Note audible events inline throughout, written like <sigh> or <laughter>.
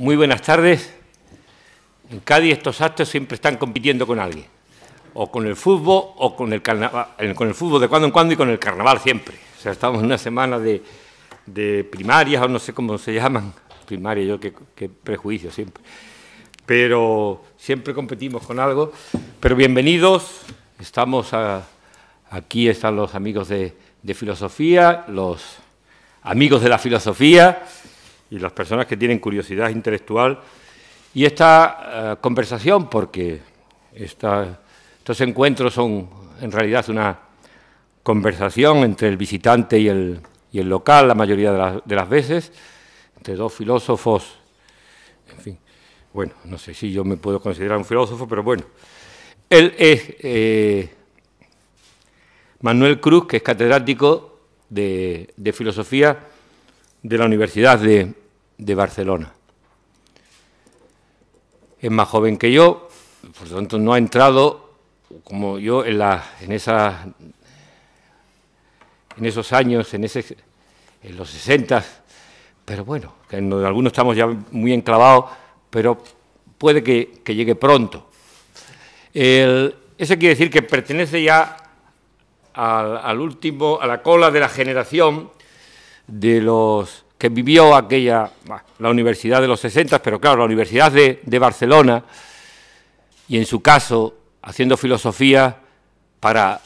Muy buenas tardes. En Cádiz estos actos siempre están compitiendo con alguien, o con el fútbol, o con el carnaval, eh, con el fútbol de cuando en cuando y con el carnaval siempre. O sea, estamos en una semana de, de primarias, o no sé cómo se llaman, primaria, yo qué, prejuicio siempre. Pero siempre competimos con algo. Pero bienvenidos, estamos aquí, están los amigos de filosofía, los amigos de la filosofía y las personas que tienen curiosidad intelectual. Y esta eh, conversación, porque estos encuentros son en realidad una conversación entre el visitante y el, y el local la mayoría de, las veces, entre dos filósofos, en fin, bueno, no sé si yo me puedo considerar un filósofo, pero bueno. Él es eh, Manuel Cruz, que es catedrático de, de filosofía de la Universidad de, Barcelona. Es más joven que yo, por lo tanto no ha entrado como yo en, la, en, esa, en esos años, en, ese, en los 60, pero bueno, que en algunos estamos ya muy enclavados, pero puede que, llegue pronto. eso quiere decir que pertenece ya al, último, a la cola de la generación de los que vivió aquella, la Universidad de los 60, pero claro, la Universidad de, Barcelona, y en su caso, haciendo filosofía para,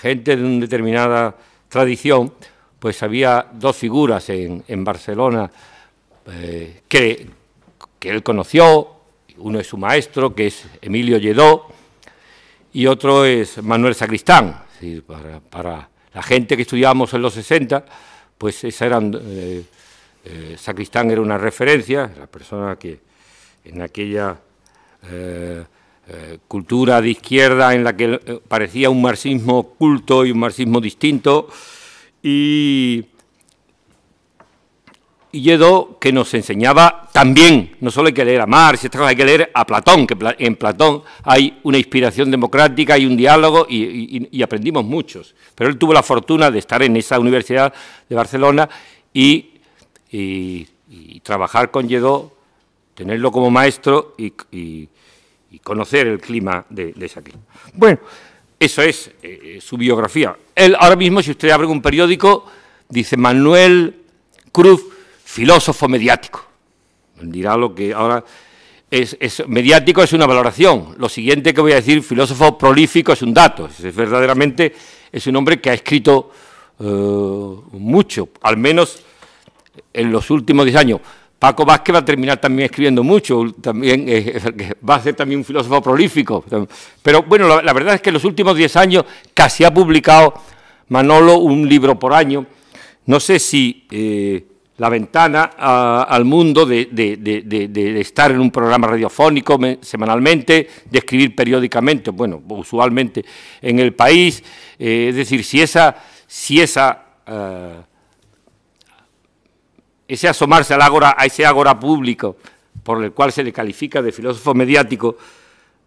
gente de una determinada tradición, pues había dos figuras en, Barcelona eh, que, él conoció, uno es su maestro, que es Emilio Lledó, y otro es Manuel Sacristán, para, para la gente que estudiamos en los 60 pues esa era eh, eh, Sacristán era una referencia, la persona que en aquella eh, cultura de izquierda en la que parecía un marxismo culto y un marxismo distinto, y y Yedó que nos enseñaba también, no solo hay que leer a Marx, hay que leer a Platón, que en Platón hay una inspiración democrática, hay un diálogo y, aprendimos muchos. Pero él tuvo la fortuna de estar en esa Universidad de Barcelona y, trabajar con Lledó, tenerlo como maestro y, conocer el clima de, esa clima. Bueno, eso es eh, eh, su biografía. Él ahora mismo, si usted abre un periódico, dice Manuel Cruz filósofo mediático. Dirá lo que ahora es, mediático es una valoración. Lo siguiente que voy a decir, filósofo prolífico, es un dato. Es, verdaderamente es un hombre que ha escrito eh, mucho, al menos en los últimos 10 años. Paco Vázquez va a terminar también escribiendo mucho, también eh, va a ser también un filósofo prolífico. Pero bueno, la, verdad es que en los últimos diez años casi ha publicado Manolo un libro por año. No sé si eh, la ventana al mundo de, estar en un programa radiofónico semanalmente, de escribir periódicamente, bueno, usualmente en el país. Eh, es decir, si esa, si esa eh, ese asomarse al ágora, a ese agora público, por el cual se le califica de filósofo mediático,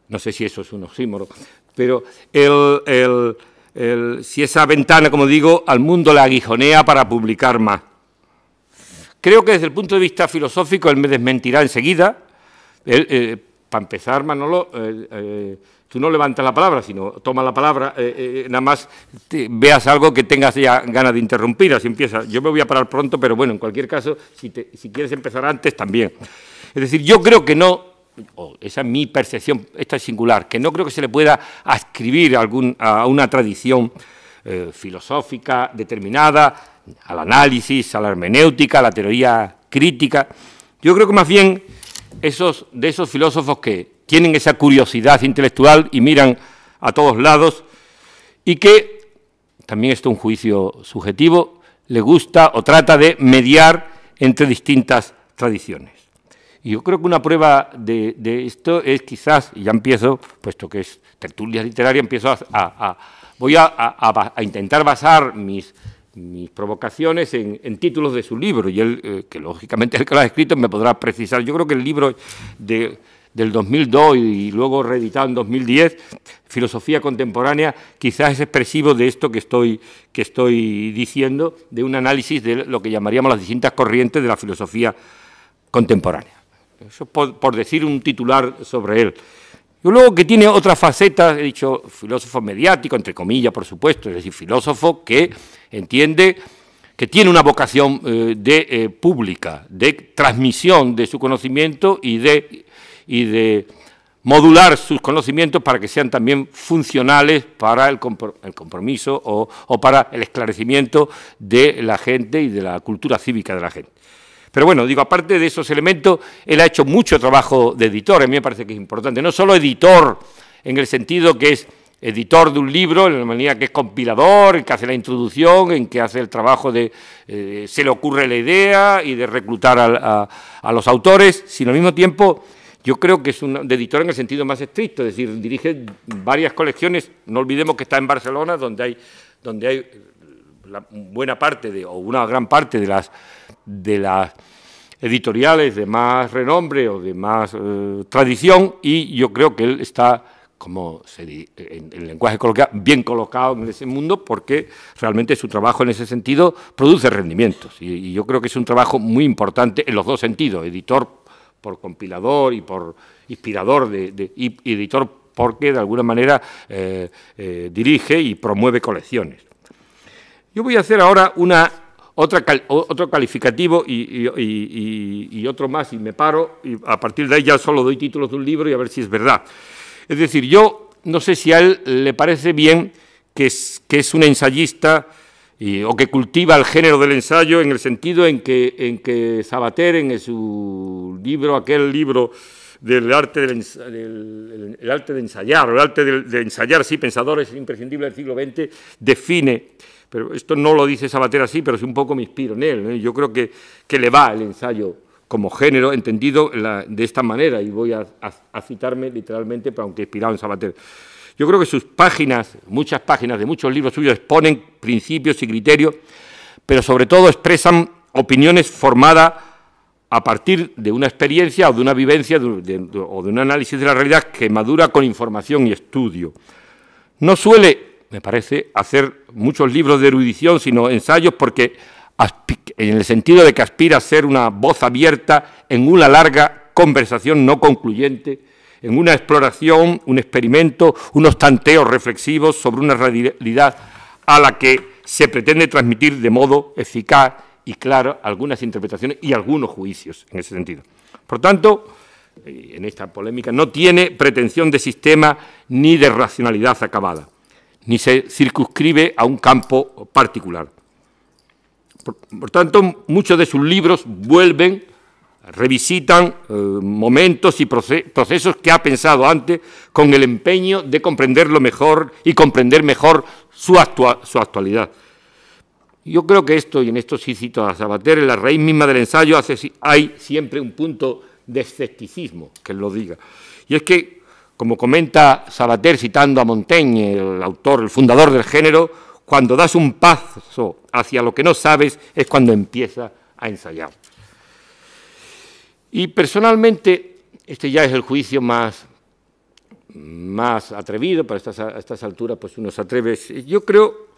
no sé si eso es un oxímoro, pero si esa ventana, como digo, al mundo la aguijonea para publicar más Creo que desde el punto de vista filosófico él me desmentirá enseguida. Eh, para empezar, Manolo, eh, eh, tú no levantas la palabra, sino toma la palabra, nada más veas algo que tengas ya ganas de interrumpir, así empieza. Yo me voy a parar pronto, pero bueno, en cualquier caso, si, quieres empezar antes, también. Es decir, yo creo que no, esa es mi percepción, esta es singular, que no creo que se le pueda adscribir algún, a una tradición filosófica determinada, al análisis, a la hermenéutica, a la teoría crítica. Yo creo que más bien esos, de esos filósofos que tienen esa curiosidad intelectual y miran a todos lados y que, también esto es un juicio subjetivo, le gusta o trata de mediar entre distintas tradiciones. Y yo creo que una prueba de, esto es quizás, y ya empiezo, puesto que es tertulia literaria, empiezo a, voy a, intentar basar mis mis provocaciones en, títulos de su libro, y él, eh, que lógicamente el que lo ha escrito me podrá precisar. Yo creo que el libro de, del 2002 y, luego reeditado en 2010, Filosofía Contemporánea, quizás es expresivo de esto que estoy, que estoy diciendo, de un análisis de lo que llamaríamos las distintas corrientes de la filosofía contemporánea. Eso por decir un titular sobre él. Y luego que tiene otra faceta, he dicho, filósofo mediático, entre comillas, por supuesto, es decir, filósofo que entiende que tiene una vocación eh, de eh, pública, de transmisión de su conocimiento y de, modular sus conocimientos para que sean también funcionales para el, compromiso o para el esclarecimiento de la gente y de la cultura cívica de la gente. Pero bueno, digo, aparte de esos elementos, él ha hecho mucho trabajo de editor, a mí me parece que es importante, no solo editor en el sentido que es editor de un libro, en la manera que es compilador, en que hace la introducción, en que hace el trabajo de eh, se le ocurre la idea y de reclutar a, los autores, sino al mismo tiempo yo creo que es un editor en el sentido más estricto, es decir, dirige varias colecciones, no olvidemos que está en Barcelona, donde hay, donde hay buena parte de, o una gran parte de las, de las editoriales de más renombre o de más eh, tradición y yo creo que él está, como se en el lenguaje coloquial, bien colocado en ese mundo porque realmente su trabajo en ese sentido produce rendimientos y, yo creo que es un trabajo muy importante en los dos sentidos, editor por compilador y por inspirador de, y editor porque de alguna manera eh, eh, dirige y promueve colecciones. Yo voy a hacer ahora una, otra otro calificativo y, otro más, y me paro, y a partir de ahí ya solo doy títulos de un libro y a ver si es verdad. Es decir, yo no sé si a él le parece bien que es, que es un ensayista o que cultiva el género del ensayo en el sentido en que, en que Sabater, en su libro, aquel libro del arte, del, el arte de ensayar, el arte de, de ensayar, sí, pensadores imprescindibles del siglo XX, define pero esto no lo dice Sabater así, pero sí un poco me inspiro en él. ¿eh? Yo creo que, que, le va el ensayo como género, entendido de esta manera, y voy a, citarme literalmente, aunque inspirado en Sabater. Yo creo que sus páginas, muchas páginas de muchos libros suyos, exponen principios y criterios, pero sobre todo expresan opiniones formadas a partir de una experiencia o de una vivencia o de un análisis de la realidad que madura con información y estudio. No suele me parece, hacer muchos libros de erudición, sino ensayos, porque en el sentido de que aspira a ser una voz abierta en una larga conversación no concluyente, en una exploración, un experimento, unos tanteos reflexivos sobre una realidad a la que se pretende transmitir de modo eficaz y claro algunas interpretaciones y algunos juicios en ese sentido. Por tanto, eh, en esta polémica no tiene pretensión de sistema ni de racionalidad acabada ni se circunscribe a un campo particular. Por, tanto, muchos de sus libros vuelven, revisitan eh, momentos y procesos que ha pensado antes con el empeño de comprenderlo mejor y comprender mejor su, actualidad. Yo creo que esto, y en esto sí cito a Sabater, en la raíz misma del ensayo hace, hay siempre un punto de escepticismo, que lo diga. Y es que como comenta Sabater citando a Montaigne, el autor, el fundador del género, cuando das un paso hacia lo que no sabes es cuando empieza a ensayar. Y personalmente, este ya es el juicio más, más atrevido, para estas, a estas alturas pues uno se atreve. Yo creo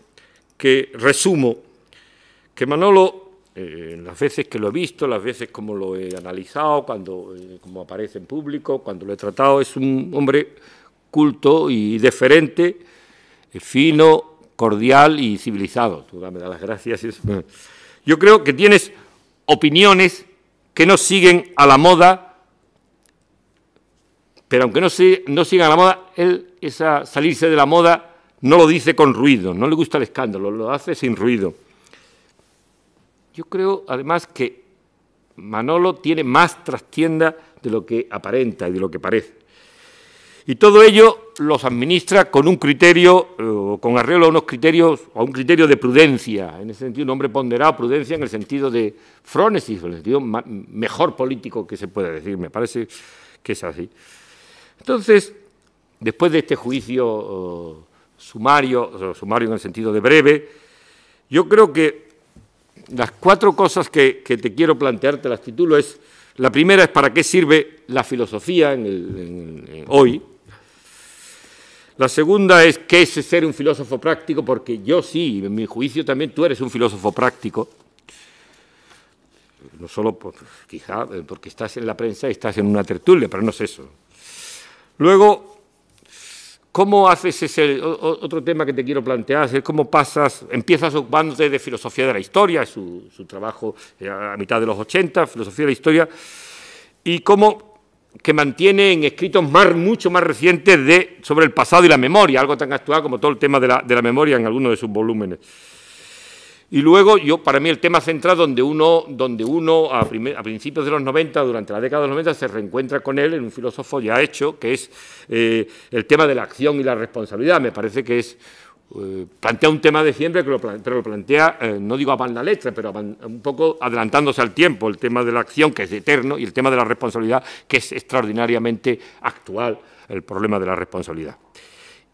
que resumo que Manolo eh, las veces que lo he visto, las veces como lo he analizado, cuando eh, como aparece en público, cuando lo he tratado, es un hombre culto y deferente, eh, fino, cordial y civilizado. Tú dame las gracias. Yo creo que tienes opiniones que no siguen a la moda, pero aunque no, se, no sigan a la moda, él esa salirse de la moda no lo dice con ruido, no le gusta el escándalo, lo hace sin ruido. Yo creo, además, que Manolo tiene más trastienda de lo que aparenta y de lo que parece. Y todo ello los administra con un criterio, con arreglo a unos criterios, a un criterio de prudencia, en ese sentido, un hombre ponderado, prudencia en el sentido de fronesis, en el sentido mejor político que se pueda decir, me parece que es así. Entonces, después de este juicio oh, sumario, oh, sumario en el sentido de breve, yo creo que las cuatro cosas que, te quiero plantear, te las titulo, es, la primera es para qué sirve la filosofía en hoy. La segunda es qué es ser un filósofo práctico, porque yo sí, en mi juicio también tú eres un filósofo práctico. No solo quizá porque estás en la prensa y estás en una tertulia, pero no es eso. Luego, ¿Cómo haces ese otro tema que te quiero plantear? Es cómo pasas, empiezas ocupándote de filosofía de la historia, su, trabajo eh, a mitad de los 80, filosofía de la historia, y cómo que mantiene en escritos más, mucho más recientes de, sobre el pasado y la memoria, algo tan actual como todo el tema de la, de la memoria en algunos de sus volúmenes. Y luego, yo, para mí, el tema central donde uno, donde uno a, principios de los 90, durante la década de los 90, se reencuentra con él en un filósofo ya hecho, que es eh, el tema de la acción y la responsabilidad. Me parece que es eh, plantea un tema de siempre, que lo, lo plantea, eh, no digo a van la letra, pero un poco adelantándose al tiempo, el tema de la acción, que es eterno, y el tema de la responsabilidad, que es extraordinariamente actual, el problema de la responsabilidad.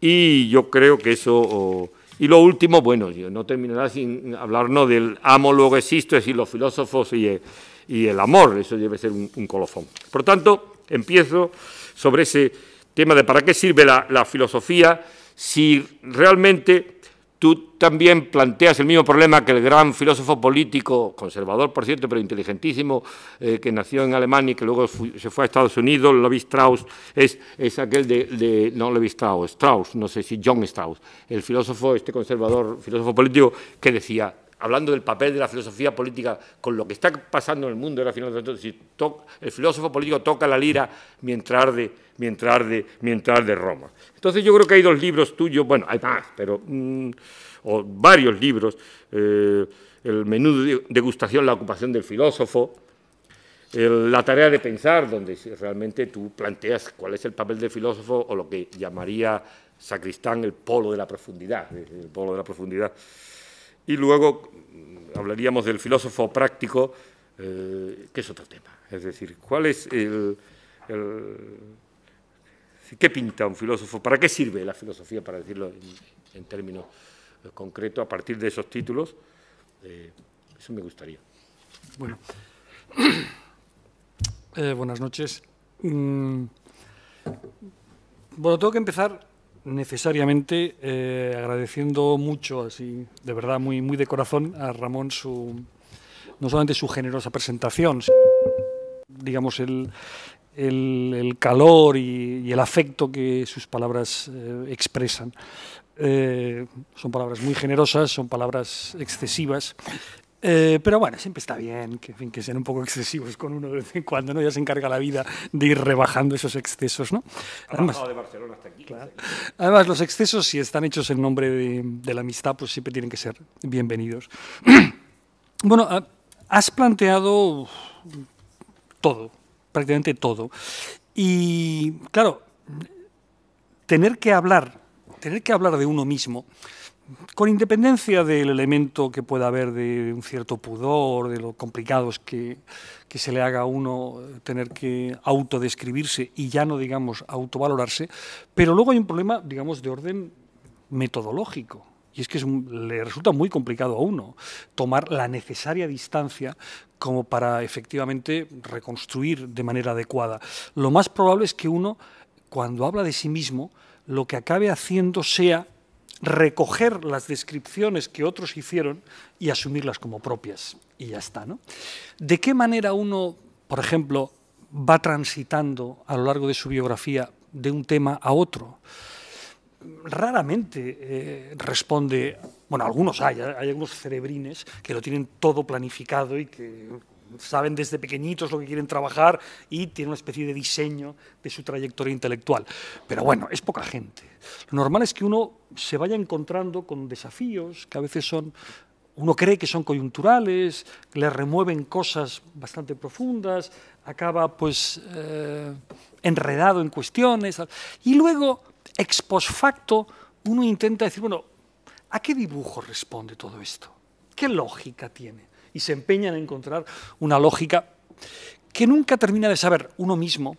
Y yo creo que eso... Y lo último, bueno, yo no terminará sin hablarnos del amo luego existo, es decir, los filósofos y eh, el, amor, eso debe ser un, colofón. Por tanto, empiezo sobre ese tema de para qué sirve la filosofía si realmente tú también planteas el mismo problema que el gran filósofo político, conservador por cierto, pero inteligentísimo, eh, que nació en Alemania y que luego se fue a Estados Unidos, Levi Strauss, es, aquel de, no Levi Strauss, Strauss, no sé si John Strauss, el filósofo, este conservador, filósofo político, que decía, hablando del papel de la filosofía política con lo que está pasando en el mundo de la el filósofo político toca la lira mientras arde, mientras arde, mientras Roma. Entonces yo creo que hay dos libros tuyos, bueno, hay más, pero, mm, o varios libros, eh, el menú de degustación, la ocupación del filósofo, la tarea de pensar, donde realmente tú planteas cuál es el papel del filósofo o lo que llamaría Sacristán el polo de la profundidad, el polo de la profundidad y luego hablaríamos del filósofo práctico, eh, que es otro tema. Es decir, ¿cuál es el, ¿Qué pinta un filósofo? ¿Para qué sirve la filosofía, para decirlo en, términos eh, concretos, a partir de esos títulos? Eh, eso me gustaría. Bueno. <clears throat> buenas noches. Mm. Bueno, tengo que empezar necesariamente eh, agradeciendo mucho, así de verdad, muy, muy de corazón, a Ramón su no solamente su generosa presentación, sino, digamos el, el, calor y, el afecto que sus palabras eh, expresan. Eh, son palabras muy generosas, son palabras excesivas eh, pero bueno, siempre está bien que, fin, que sean un poco excesivos con uno de vez en cuando, ¿no? Ya se encarga la vida de ir rebajando esos excesos, ¿no? Además, los excesos, si están hechos en nombre de, de la amistad, pues siempre tienen que ser bienvenidos. <clears throat> bueno, ah, has planteado todo, prácticamente todo. Y claro, tener que hablar, tener que hablar de uno mismo con independencia del elemento que pueda haber de un cierto pudor, de lo complicados que, que se le haga a uno eh, tener que autodescribirse y ya no, digamos, autovalorarse, pero luego hay un problema, digamos, de orden metodológico. Y es que le resulta muy complicado a uno tomar la necesaria distancia como para efectivamente reconstruir de manera adecuada. Lo más probable es que uno, cuando habla de sí mismo, lo que acabe haciendo sea recoger las descripciones que otros hicieron y asumirlas como propias. Y ya está. ¿De qué manera uno, por ejemplo, va transitando a lo largo de su biografía de un tema a otro? Raramente eh, responde bueno, algunos hay, hay algunos cerebrines que lo tienen todo planificado y que saben desde pequeñitos lo que quieren trabajar y tienen una especie de diseño de su trayectoria intelectual. Pero bueno, es poca gente. Lo normal es que uno se vaya encontrando con desafíos que a veces son uno cree que son coyunturales, le remueven cosas bastante profundas, acaba pues eh, enredado en cuestiones. Y luego, ex post facto, uno intenta decir, bueno, ¿a qué dibujo responde todo esto? ¿Qué lógica tiene? y se empeñan en encontrar una lógica que nunca termina de saber uno mismo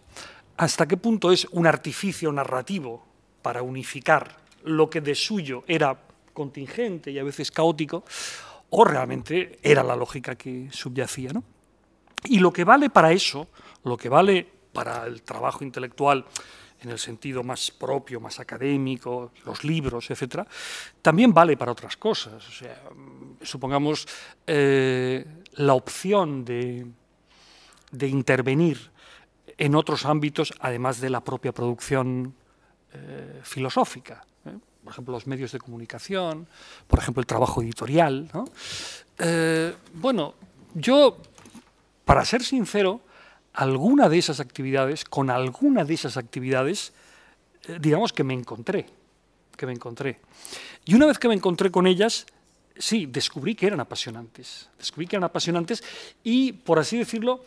hasta qué punto es un artificio narrativo para unificar lo que de suyo era contingente y a veces caótico, o realmente era la lógica que subyacía. ¿no? Y lo que vale para eso, lo que vale para el trabajo intelectual en el sentido más propio, más académico, los libros, etc., también vale para otras cosas. supongamos eh, la opción de, de, intervenir en otros ámbitos, además de la propia producción eh, filosófica. ¿eh? Por ejemplo, los medios de comunicación, por ejemplo, el trabajo editorial. bueno, yo, para ser sincero, alguna de esas actividades, con alguna de esas actividades, eh, digamos que me encontré, que me encontré. Y una vez que me encontré con ellas, sí, descubrí que eran apasionantes, descubrí que eran apasionantes y, por así decirlo,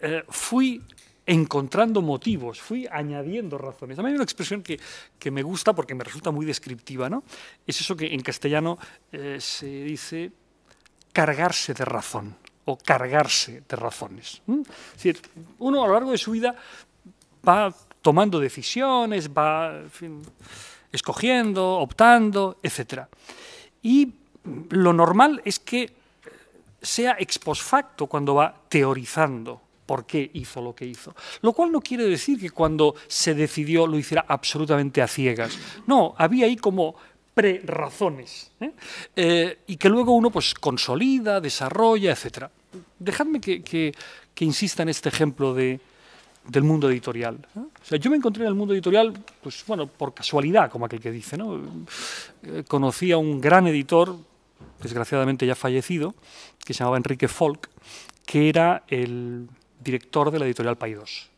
eh, fui encontrando motivos, fui añadiendo razones. A mí hay una expresión que, me gusta porque me resulta muy descriptiva, ¿no? Es eso que en castellano eh, se dice cargarse de razón o cargarse de razones. uno a lo largo de su vida va tomando decisiones, va escogiendo, optando, etc. Y lo normal es que sea ex post facto cuando va teorizando por qué hizo lo que hizo. Lo cual no quiere decir que cuando se decidió lo hiciera absolutamente a ciegas. No, había ahí como pre-razones. ¿eh? Eh, y que luego uno pues, consolida, desarrolla, etcétera dejadme que, insista en este ejemplo del mundo editorial. O sea, yo me encontré en el mundo editorial, pues bueno, por casualidad, como aquel que dice, ¿no? Eh, conocí a un gran editor, desgraciadamente ya fallecido, que se llamaba Enrique Folk, que era el director de la editorial Paidós.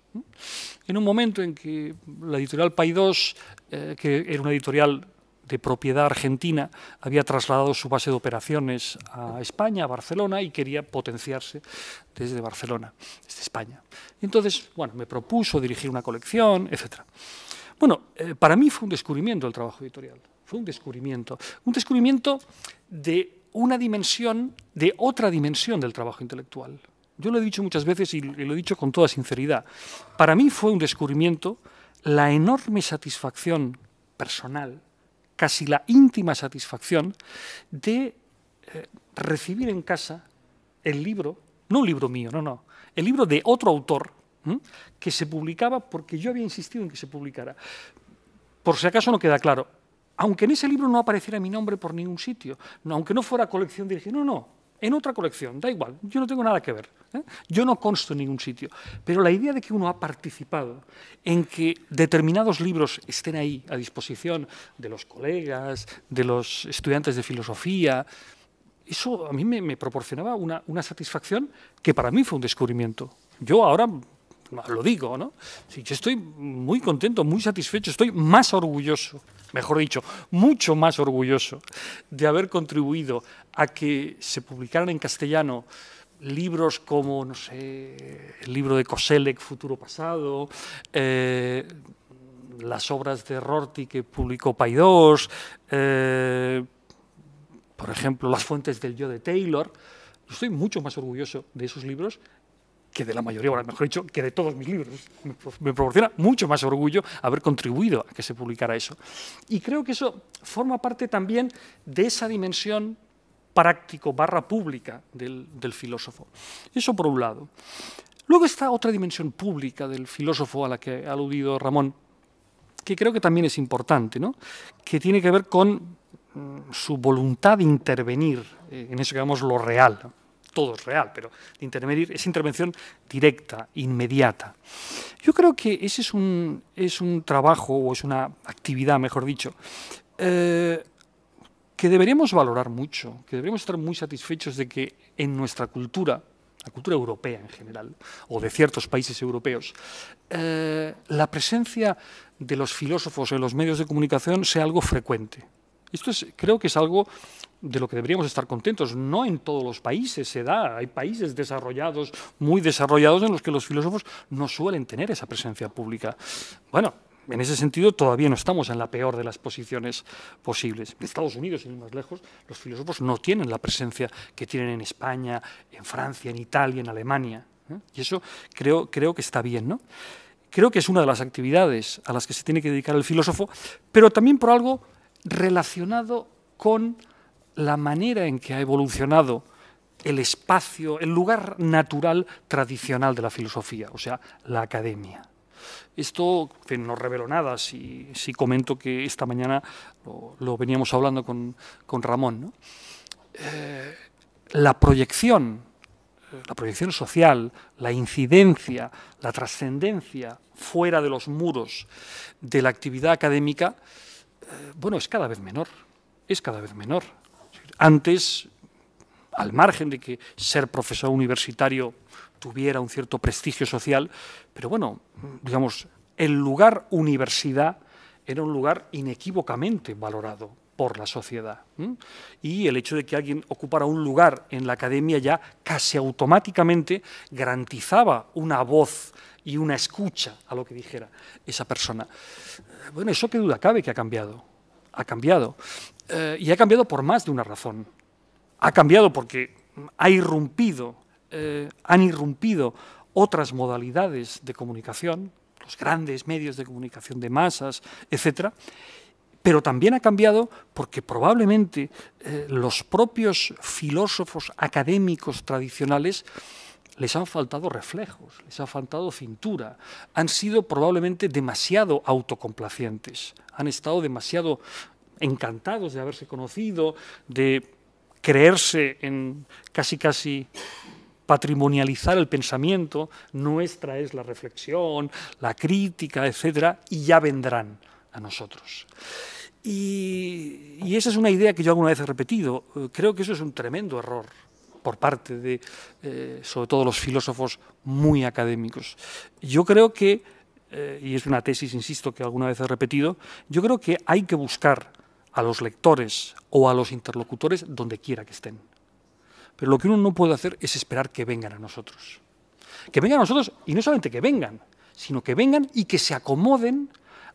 En un momento en que la editorial Paidós, eh, que era una editorial de propiedad argentina había trasladado su base de operaciones a España, a Barcelona, y quería potenciarse desde Barcelona, desde España. entonces, bueno, me propuso dirigir una colección, etc. Bueno, eh, para mí fue un descubrimiento el trabajo editorial, fue un descubrimiento, un descubrimiento de una dimensión, de otra dimensión del trabajo intelectual. Yo lo he dicho muchas veces y lo he dicho con toda sinceridad. Para mí fue un descubrimiento la enorme satisfacción personal casi la íntima satisfacción de eh, recibir en casa el libro, no un libro mío, no, no, el libro de otro autor que se publicaba porque yo había insistido en que se publicara. Por si acaso no queda claro, aunque en ese libro no apareciera mi nombre por ningún sitio, aunque no fuera colección dirigida, no, no, en otra colección, da igual, yo no tengo nada que ver, ¿eh? yo no consto en ningún sitio, pero la idea de que uno ha participado en que determinados libros estén ahí a disposición de los colegas, de los estudiantes de filosofía, eso a mí me, proporcionaba una, una satisfacción que para mí fue un descubrimiento. Yo ahora lo digo, ¿no? estoy muy contento, muy satisfecho, estoy más orgulloso, mejor dicho, mucho más orgulloso de haber contribuido a que se publicaran en castellano libros como, no sé, el libro de Koselec, Futuro Pasado, eh, las obras de Rorty que publicó Paidós, eh, por ejemplo, Las fuentes del yo de Taylor. estoy mucho más orgulloso de esos libros que de la mayoría, o mejor dicho, que de todos mis libros. Me, proporciona mucho más orgullo haber contribuido a que se publicara eso. Y creo que eso forma parte también de esa dimensión práctico barra pública del, filósofo. Eso por un lado. Luego está otra dimensión pública del filósofo a la que ha aludido Ramón, que creo que también es importante, ¿no? que tiene que ver con mm, su voluntad de intervenir eh, en eso que llamamos lo real todo es real, pero de intervenir es intervención directa, inmediata. Yo creo que ese es un, es un trabajo o es una actividad, mejor dicho, eh, que deberíamos valorar mucho, que deberíamos estar muy satisfechos de que en nuestra cultura, la cultura europea en general, o de ciertos países europeos, eh, la presencia de los filósofos en los medios de comunicación sea algo frecuente. Esto es, creo que es algo de lo que deberíamos estar contentos. No en todos los países se da. Hay países desarrollados, muy desarrollados, en los que los filósofos no suelen tener esa presencia pública. Bueno, en ese sentido todavía no estamos en la peor de las posiciones posibles. En Estados Unidos, sin ir más lejos, los filósofos no tienen la presencia que tienen en España, en Francia, en Italia, en Alemania. ¿eh? Y eso creo, creo que está bien, ¿no? Creo que es una de las actividades a las que se tiene que dedicar el filósofo, pero también por algo relacionado con la manera en que ha evolucionado el espacio, el lugar natural tradicional de la filosofía, o sea, la academia. Esto no reveló nada, si, si comento que esta mañana lo, veníamos hablando con, Ramón. Eh, la proyección, eh, la proyección social, la incidencia, la trascendencia fuera de los muros de la actividad académica bueno, es cada vez menor, es cada vez menor. Antes, al margen de que ser profesor universitario tuviera un cierto prestigio social, pero bueno, digamos, el lugar universidad era un lugar inequívocamente valorado por la sociedad. Y el hecho de que alguien ocupara un lugar en la academia ya casi automáticamente garantizaba una voz y una escucha a lo que dijera esa persona. Eh, bueno, eso qué duda cabe que ha cambiado. Ha cambiado. Eh, y ha cambiado por más de una razón. Ha cambiado porque ha irrumpido, eh, han irrumpido otras modalidades de comunicación, los grandes medios de comunicación de masas, etcétera, pero también ha cambiado porque probablemente eh, los propios filósofos académicos tradicionales les han faltado reflejos, les ha faltado cintura, han sido probablemente demasiado autocomplacientes, han estado demasiado encantados de haberse conocido, de creerse en casi casi patrimonializar el pensamiento, nuestra es la reflexión, la crítica, etcétera, y ya vendrán a nosotros. Y, esa es una idea que yo alguna vez he repetido. Eh, creo que eso es un tremendo error por parte de, eh, sobre todo, los filósofos muy académicos. Yo creo que, eh, y es una tesis, insisto, que alguna vez he repetido, yo creo que hay que buscar a los lectores o a los interlocutores donde quiera que estén. Pero lo que uno no puede hacer es esperar que vengan a nosotros. Que vengan a nosotros y no solamente que vengan, sino que vengan y que se acomoden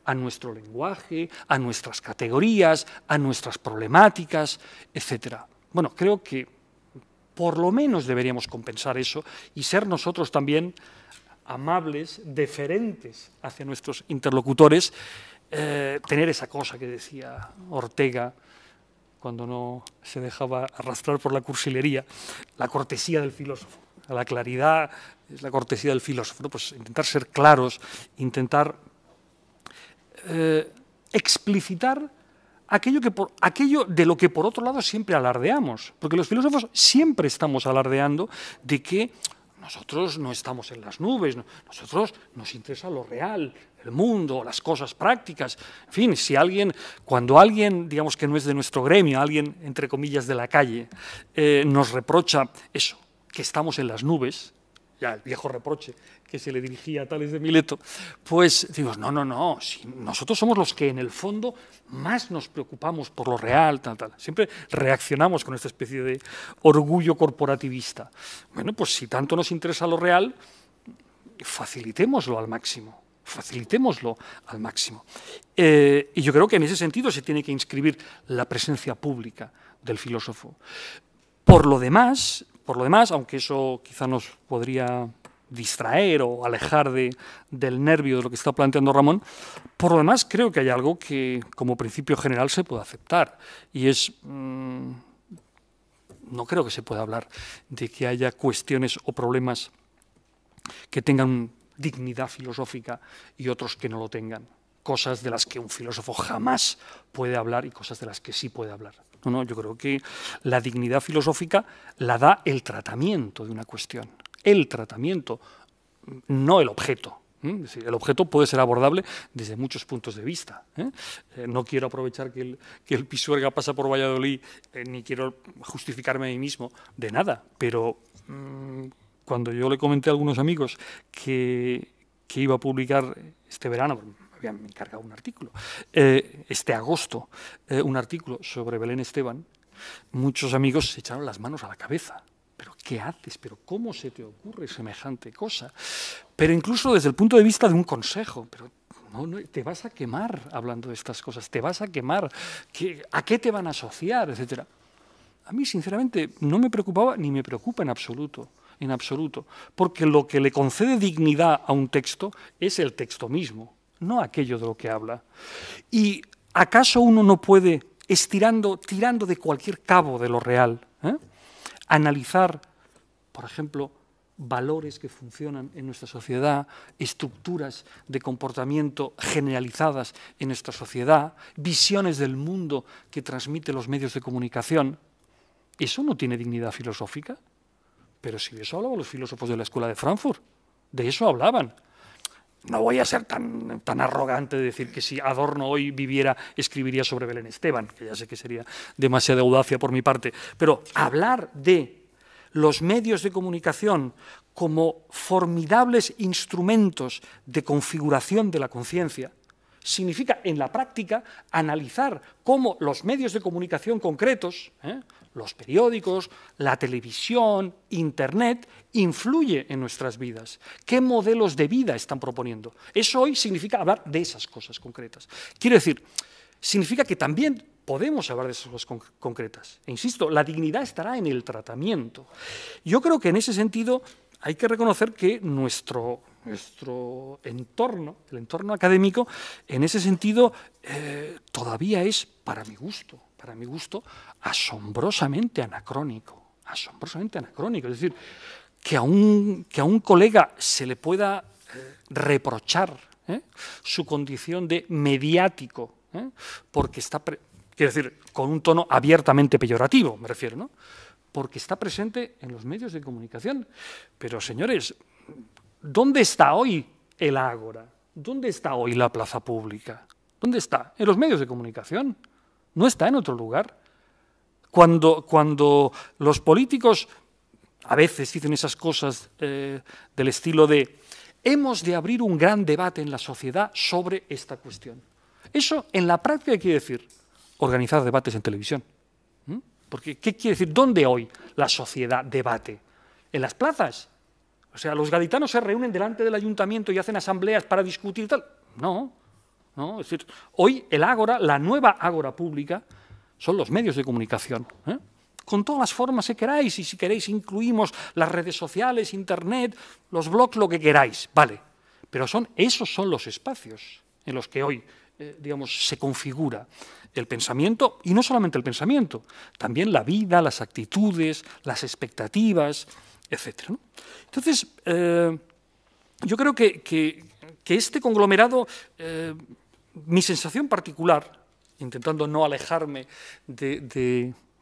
a nuestro lenguaje, a nuestras categorías, a nuestras problemáticas, etc. Bueno, creo que por lo menos deberíamos compensar eso y ser nosotros también amables, deferentes hacia nuestros interlocutores, eh, tener esa cosa que decía Ortega cuando no se dejaba arrastrar por la cursilería, la cortesía del filósofo. La claridad es la cortesía del filósofo, pues intentar ser claros, intentar eh, explicitar aquello, que aquello de lo que por otro lado siempre alardeamos, porque los filósofos siempre estamos alardeando de que nosotros no estamos en las nubes, nosotros nos interesa lo real, el mundo, las cosas prácticas. En fin, si alguien, cuando alguien, digamos que no es de nuestro gremio, alguien entre comillas de la calle, eh, nos reprocha eso, que estamos en las nubes, el viejo reproche que se le dirigía a Tales de Mileto, pues digo, no, no, no, nosotros somos los que en el fondo más nos preocupamos por lo real, tal, tal. Siempre reaccionamos con esta especie de orgullo corporativista. Bueno, pues si tanto nos interesa lo real, facilitémoslo al máximo facilitémoslo al máximo. Eh, y yo creo que en ese sentido se tiene que inscribir la presencia pública del filósofo. Por lo demás, por lo demás, aunque eso quizá nos podría distraer o alejar de, del nervio de lo que está planteando Ramón, por lo demás creo que hay algo que como principio general se puede aceptar y es... Mm, no creo que se pueda hablar de que haya cuestiones o problemas que tengan dignidad filosófica y otros que no lo tengan. Cosas de las que un filósofo jamás puede hablar y cosas de las que sí puede hablar. No, no, yo creo que la dignidad filosófica la da el tratamiento de una cuestión, el tratamiento, no el objeto. el objeto puede ser abordable desde muchos puntos de vista. ¿eh? Eh, no quiero aprovechar que el, pisuerga pasa por Valladolid, eh, ni quiero justificarme a mí mismo de nada, pero mm, cuando yo le comenté a algunos amigos que iba a publicar este verano, me encargado un artículo, eh, este agosto, eh, un artículo sobre Belén Esteban, muchos amigos se echaron las manos a la cabeza. ¿Pero qué haces? ¿Pero cómo se te ocurre semejante cosa? Pero incluso desde el punto de vista de un consejo, pero no, te vas a quemar hablando de estas cosas, te vas a quemar, ¿a qué te van a asociar? etcétera. A mí, sinceramente, no me preocupaba ni me preocupa en absoluto en absoluto, porque lo que le concede dignidad a un texto es el texto mismo no aquello de lo que habla. ¿Y acaso uno no puede, estirando, tirando de cualquier cabo de lo real, ¿eh? analizar, por ejemplo, valores que funcionan en nuestra sociedad, estructuras de comportamiento generalizadas en nuestra sociedad, visiones del mundo que transmiten los medios de comunicación, eso no tiene dignidad filosófica. Pero si de eso hablaban los filósofos de la escuela de Frankfurt, de eso hablaban. No voy a ser tan, arrogante de decir que si Adorno hoy viviera escribiría sobre Belén Esteban, que ya sé que sería demasiada audacia por mi parte, pero hablar de los medios de comunicación como formidables instrumentos de configuración de la conciencia, significa en la práctica analizar cómo los medios de comunicación concretos, ¿eh? los periódicos, la televisión, Internet, influye en nuestras vidas. ¿Qué modelos de vida están proponiendo? Eso hoy significa hablar de esas cosas concretas. Quiero decir, significa que también podemos hablar de esas cosas concretas. E insisto, la dignidad estará en el tratamiento. Yo creo que en ese sentido hay que reconocer que nuestro, nuestro entorno, el entorno académico, en ese sentido eh, todavía es, para mi gusto, para mi gusto, asombrosamente anacrónico, asombrosamente anacrónico. Es decir, que a un, que a un colega se le pueda eh, reprochar eh, su condición de mediático, porque está, quiero decir, con un tono abiertamente peyorativo, me refiero, ¿no? porque está presente en los medios de comunicación. Pero, señores, ¿Dónde está hoy el ágora? ¿Dónde está hoy la plaza pública? ¿Dónde está? En los medios de comunicación. No está en otro lugar. Cuando, los políticos a veces dicen esas cosas eh, del estilo de hemos de abrir un gran debate en la sociedad sobre esta cuestión. Eso en la práctica quiere decir organizar debates en televisión. ¿Mm? Porque, ¿qué quiere decir? ¿Dónde hoy la sociedad debate? ¿En las plazas? O sea, los gaditanos se reúnen delante del ayuntamiento y hacen asambleas para discutir tal. No, no. Es decir, hoy el ágora, la nueva ágora pública, son los medios de comunicación. ¿eh? Con todas las formas que queráis, y si queréis incluimos las redes sociales, internet, los blogs, lo que queráis, vale. Pero son, esos son los espacios en los que hoy eh, digamos, se configura el pensamiento, y no solamente el pensamiento, también la vida, las actitudes, las expectativas, etc. Entonces, eh, yo creo que, este conglomerado, eh, mi sensación particular, intentando no alejarme de,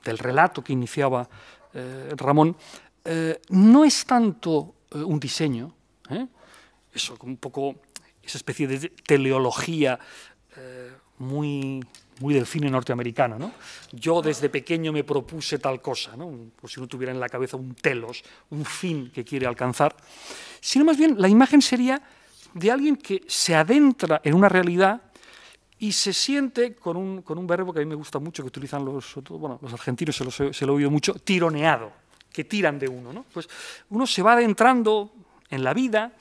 del relato que iniciaba eh, Ramón, no es tanto un diseño, eso un poco, esa especie de teleología muy muy del cine norteamericano. ¿no? Yo desde pequeño me propuse tal cosa, ¿no? si no tuviera en la cabeza un telos, un fin que quiere alcanzar, sino más bien la imagen sería de alguien que se adentra en una realidad y se siente con un, con un verbo que a mí me gusta mucho, que utilizan los, bueno, los argentinos, se lo, se lo he oído mucho, tironeado, que tiran de uno. ¿no? Pues uno se va adentrando en la vida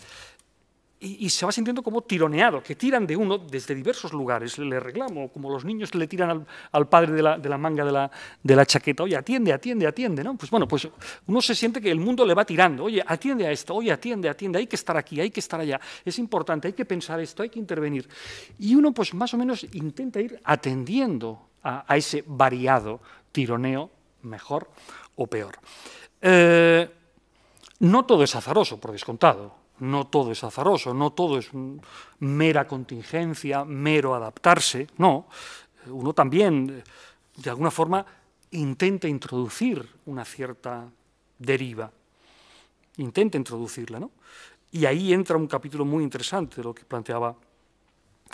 y, se va sintiendo como tironeado, que tiran de uno desde diversos lugares, le reclamo, como los niños le tiran al, padre de la, manga de la, de la, chaqueta, oye, atiende, atiende, atiende, ¿no? Pues bueno, pues uno se siente que el mundo le va tirando, oye, atiende a esto, oye, atiende, atiende, hay que estar aquí, hay que estar allá, es importante, hay que pensar esto, hay que intervenir. Y uno pues más o menos intenta ir atendiendo a, ese variado tironeo, mejor o peor. Eh, no todo es azaroso, por descontado no todo es azaroso, no todo es mera contingencia, mero adaptarse, no. Uno también, de alguna forma, intenta introducir una cierta deriva, intenta introducirla, ¿no? Y ahí entra un capítulo muy interesante de lo que planteaba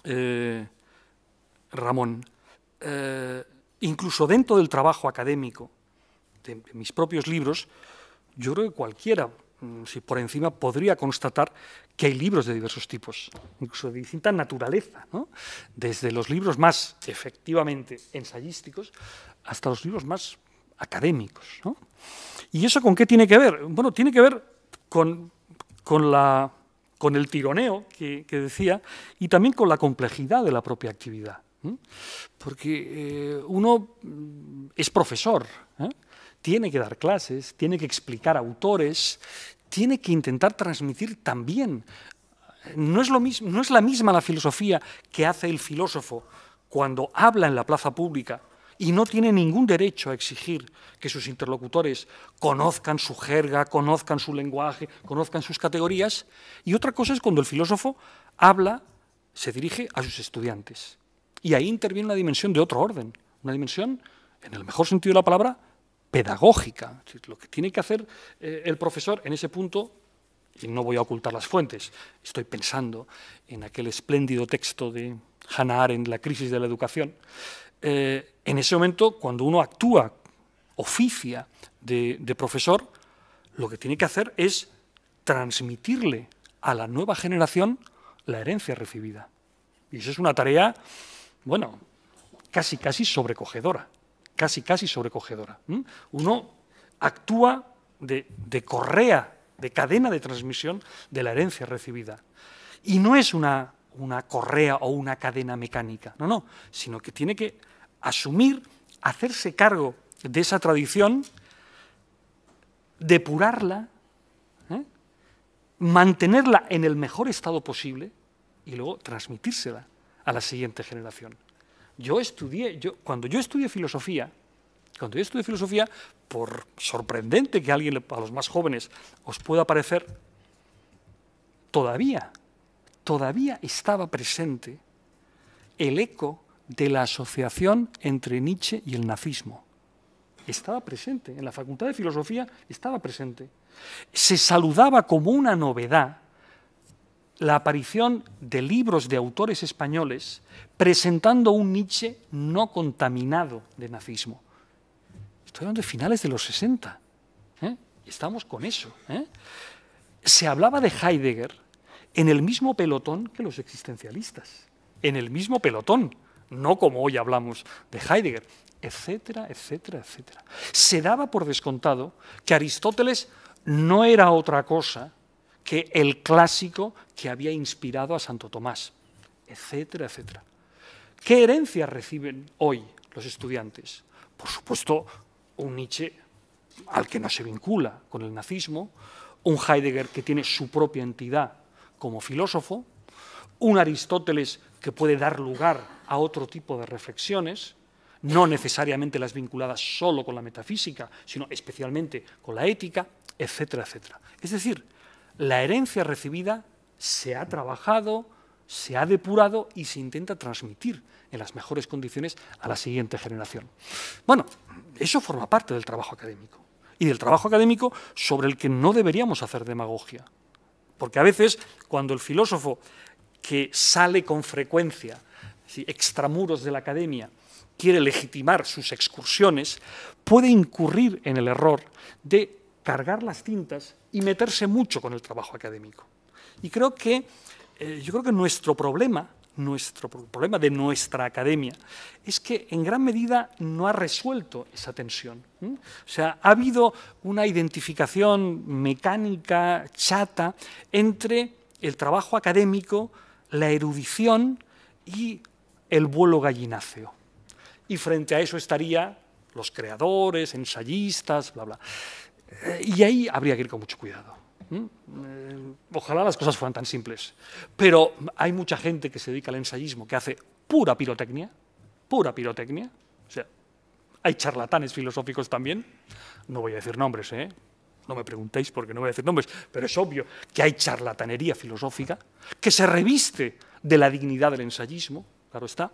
eh, Ramón. Eh, incluso dentro del trabajo académico, de mis propios libros, yo creo que cualquiera Mm, si por encima podría constatar que hay libros de diversos tipos, incluso de distinta naturaleza, desde los libros más efectivamente ensayísticos hasta los libros más académicos. ¿Y eso con qué tiene que ver? Bueno, tiene que ver con, el tironeo que, decía y también con la complejidad de la propia actividad. Porque eh, uno mm, es profesor, ¿eh? tiene que dar clases, tiene que explicar autores, tiene que intentar transmitir también. No es, lo mismo, no es la misma la filosofía que hace el filósofo cuando habla en la plaza pública y no tiene ningún derecho a exigir que sus interlocutores conozcan su jerga, conozcan su lenguaje, conozcan sus categorías. Y otra cosa es cuando el filósofo habla, se dirige a sus estudiantes. Y ahí interviene una dimensión de otro orden, una dimensión, en el mejor sentido de la palabra, pedagógica. Lo que tiene que hacer eh, el profesor en ese punto, y no voy a ocultar las fuentes, estoy pensando en aquel espléndido texto de Hannah Arendt, La crisis de la educación, eh, en ese momento, cuando uno actúa, oficia de, de profesor, lo que tiene que hacer es transmitirle a la nueva generación la herencia recibida. Y eso es una tarea, bueno, casi, casi sobrecogedora casi, casi sobrecogedora. Uno actúa de, correa, de cadena de transmisión de la herencia recibida. Y no es una, correa o una cadena mecánica, no, no, sino que tiene que asumir, hacerse cargo de esa tradición, depurarla, ¿eh? mantenerla en el mejor estado posible y luego transmitírsela a la siguiente generación. Yo estudié, yo, cuando yo estudié filosofía, cuando yo filosofía, por sorprendente que alguien, a los más jóvenes, os pueda parecer, todavía, todavía estaba presente el eco de la asociación entre Nietzsche y el nazismo. Estaba presente, en la Facultad de Filosofía estaba presente. Se saludaba como una novedad la aparición de libros de autores españoles presentando un Nietzsche no contaminado de nazismo. Estoy hablando de finales de los 60. ¿eh? Estamos con eso. ¿eh? Se hablaba de Heidegger en el mismo pelotón que los existencialistas. En el mismo pelotón. No como hoy hablamos de Heidegger. Etcétera, etcétera, etcétera. Se daba por descontado que Aristóteles no era otra cosa que el clásico que había inspirado a Santo Tomás, etcétera, etcétera. ¿Qué herencias reciben hoy los estudiantes? Por supuesto, un Nietzsche al que no se vincula con el nazismo, un Heidegger que tiene su propia entidad como filósofo, un Aristóteles que puede dar lugar a otro tipo de reflexiones, no necesariamente las vinculadas solo con la metafísica, sino especialmente con la ética, etcétera, etcétera. Es decir, la herencia recibida se ha trabajado, se ha depurado y se intenta transmitir en las mejores condiciones a la siguiente generación. Bueno, eso forma parte del trabajo académico y del trabajo académico sobre el que no deberíamos hacer demagogia. Porque a veces cuando el filósofo que sale con frecuencia, extramuros de la academia, quiere legitimar sus excursiones, puede incurrir en el error de cargar las cintas y meterse mucho con el trabajo académico. Y creo que, eh, yo creo que nuestro problema, nuestro problema de nuestra academia, es que en gran medida no ha resuelto esa tensión. O sea, ha habido una identificación mecánica, chata, entre el trabajo académico, la erudición y el vuelo gallináceo. Y frente a eso estaría los creadores, ensayistas, bla, bla. Eh, y ahí habría que ir con mucho cuidado. Eh, ojalá las cosas fueran tan simples. Pero hay mucha gente que se dedica al ensayismo, que hace pura pirotecnia, pura pirotecnia. O sea, hay charlatanes filosóficos también. No voy a decir nombres, ¿eh? No me preguntéis porque no voy a decir nombres, pero es obvio que hay charlatanería filosófica que se reviste de la dignidad del ensayismo, claro está.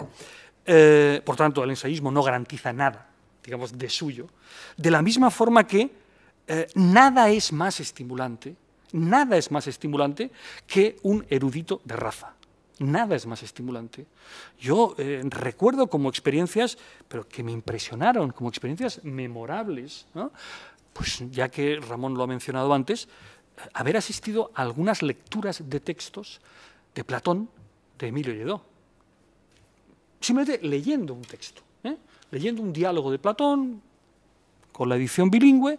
Eh, por tanto, el ensayismo no garantiza nada, digamos, de suyo. De la misma forma que eh, nada es más estimulante, nada es más estimulante que un erudito de raza. Nada es más estimulante. Yo eh, recuerdo como experiencias, pero que me impresionaron, como experiencias memorables, pues ya que Ramón lo ha mencionado antes, eh, haber asistido a algunas lecturas de textos de Platón, de Emilio Lledó. Simplemente leyendo un texto, leyendo un diálogo de Platón con la edición bilingüe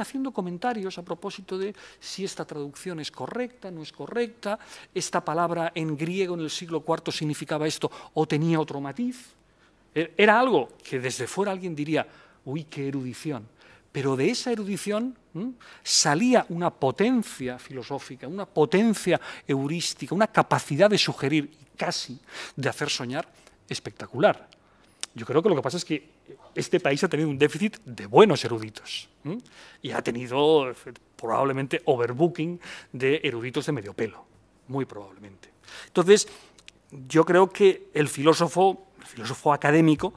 haciendo comentarios a propósito de si esta traducción es correcta, no es correcta, esta palabra en griego en el siglo IV significaba esto o tenía otro matiz. E-, era algo que desde fuera alguien diría, uy, qué erudición. Pero de esa erudición salía una potencia filosófica, una potencia heurística, una capacidad de sugerir y casi de hacer soñar espectacular. Yo creo que lo que pasa es que este país ha tenido un déficit de buenos eruditos y ha tenido eh, probablemente overbooking de eruditos de medio pelo, muy probablemente. Entonces, yo creo que el filósofo, el filósofo académico,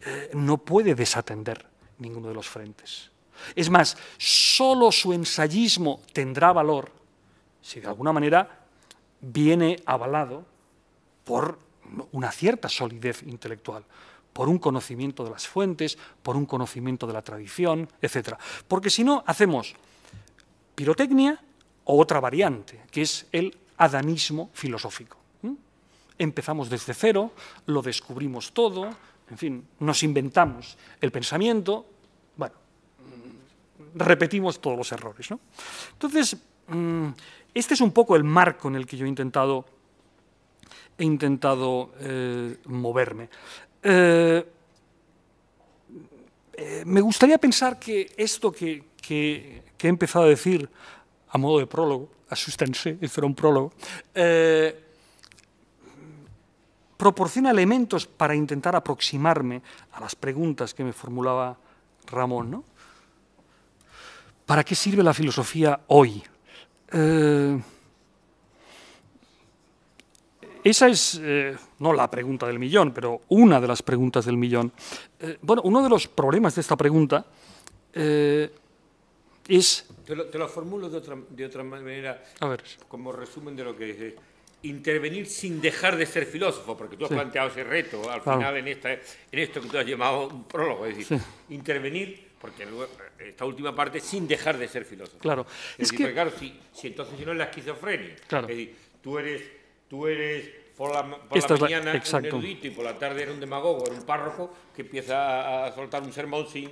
eh, no puede desatender ninguno de los frentes. Es más, solo su ensayismo tendrá valor si de alguna manera viene avalado por una cierta solidez intelectual, por un conocimiento de las fuentes, por un conocimiento de la tradición, etc. Porque si no, hacemos pirotecnia o otra variante, que es el adanismo filosófico. Empezamos desde cero, lo descubrimos todo, en fin, nos inventamos el pensamiento, bueno, mm, repetimos todos los errores. Entonces, mm, este es un poco el marco en el que yo he intentado, he intentado eh, moverme. Eh, eh, me gustaría pensar que esto que, he empezado a decir a modo de prólogo, asústense, esto un prólogo, eh, proporciona elementos para intentar aproximarme a las preguntas que me formulaba Ramón. ¿Para qué sirve la filosofía hoy? Esa es, eh, no la pregunta del millón, pero una de las preguntas del millón. Eh, bueno, uno de los problemas de esta pregunta eh, es... Te lo, formulo de otra, manera, a ver. como resumen de lo que dices. Intervenir sin dejar de ser filósofo, porque tú has planteado ese reto al final en, esta, esto que tú has llamado un prólogo, es decir, intervenir porque esta última parte sin dejar de ser filósofo. Claro, es, que... claro, si, entonces si no es la esquizofrenia, claro. es tú eres Tú eres por la, mañana un erudito y por la tarde eres un demagogo, eres un párroco que empieza a soltar un sermón sin,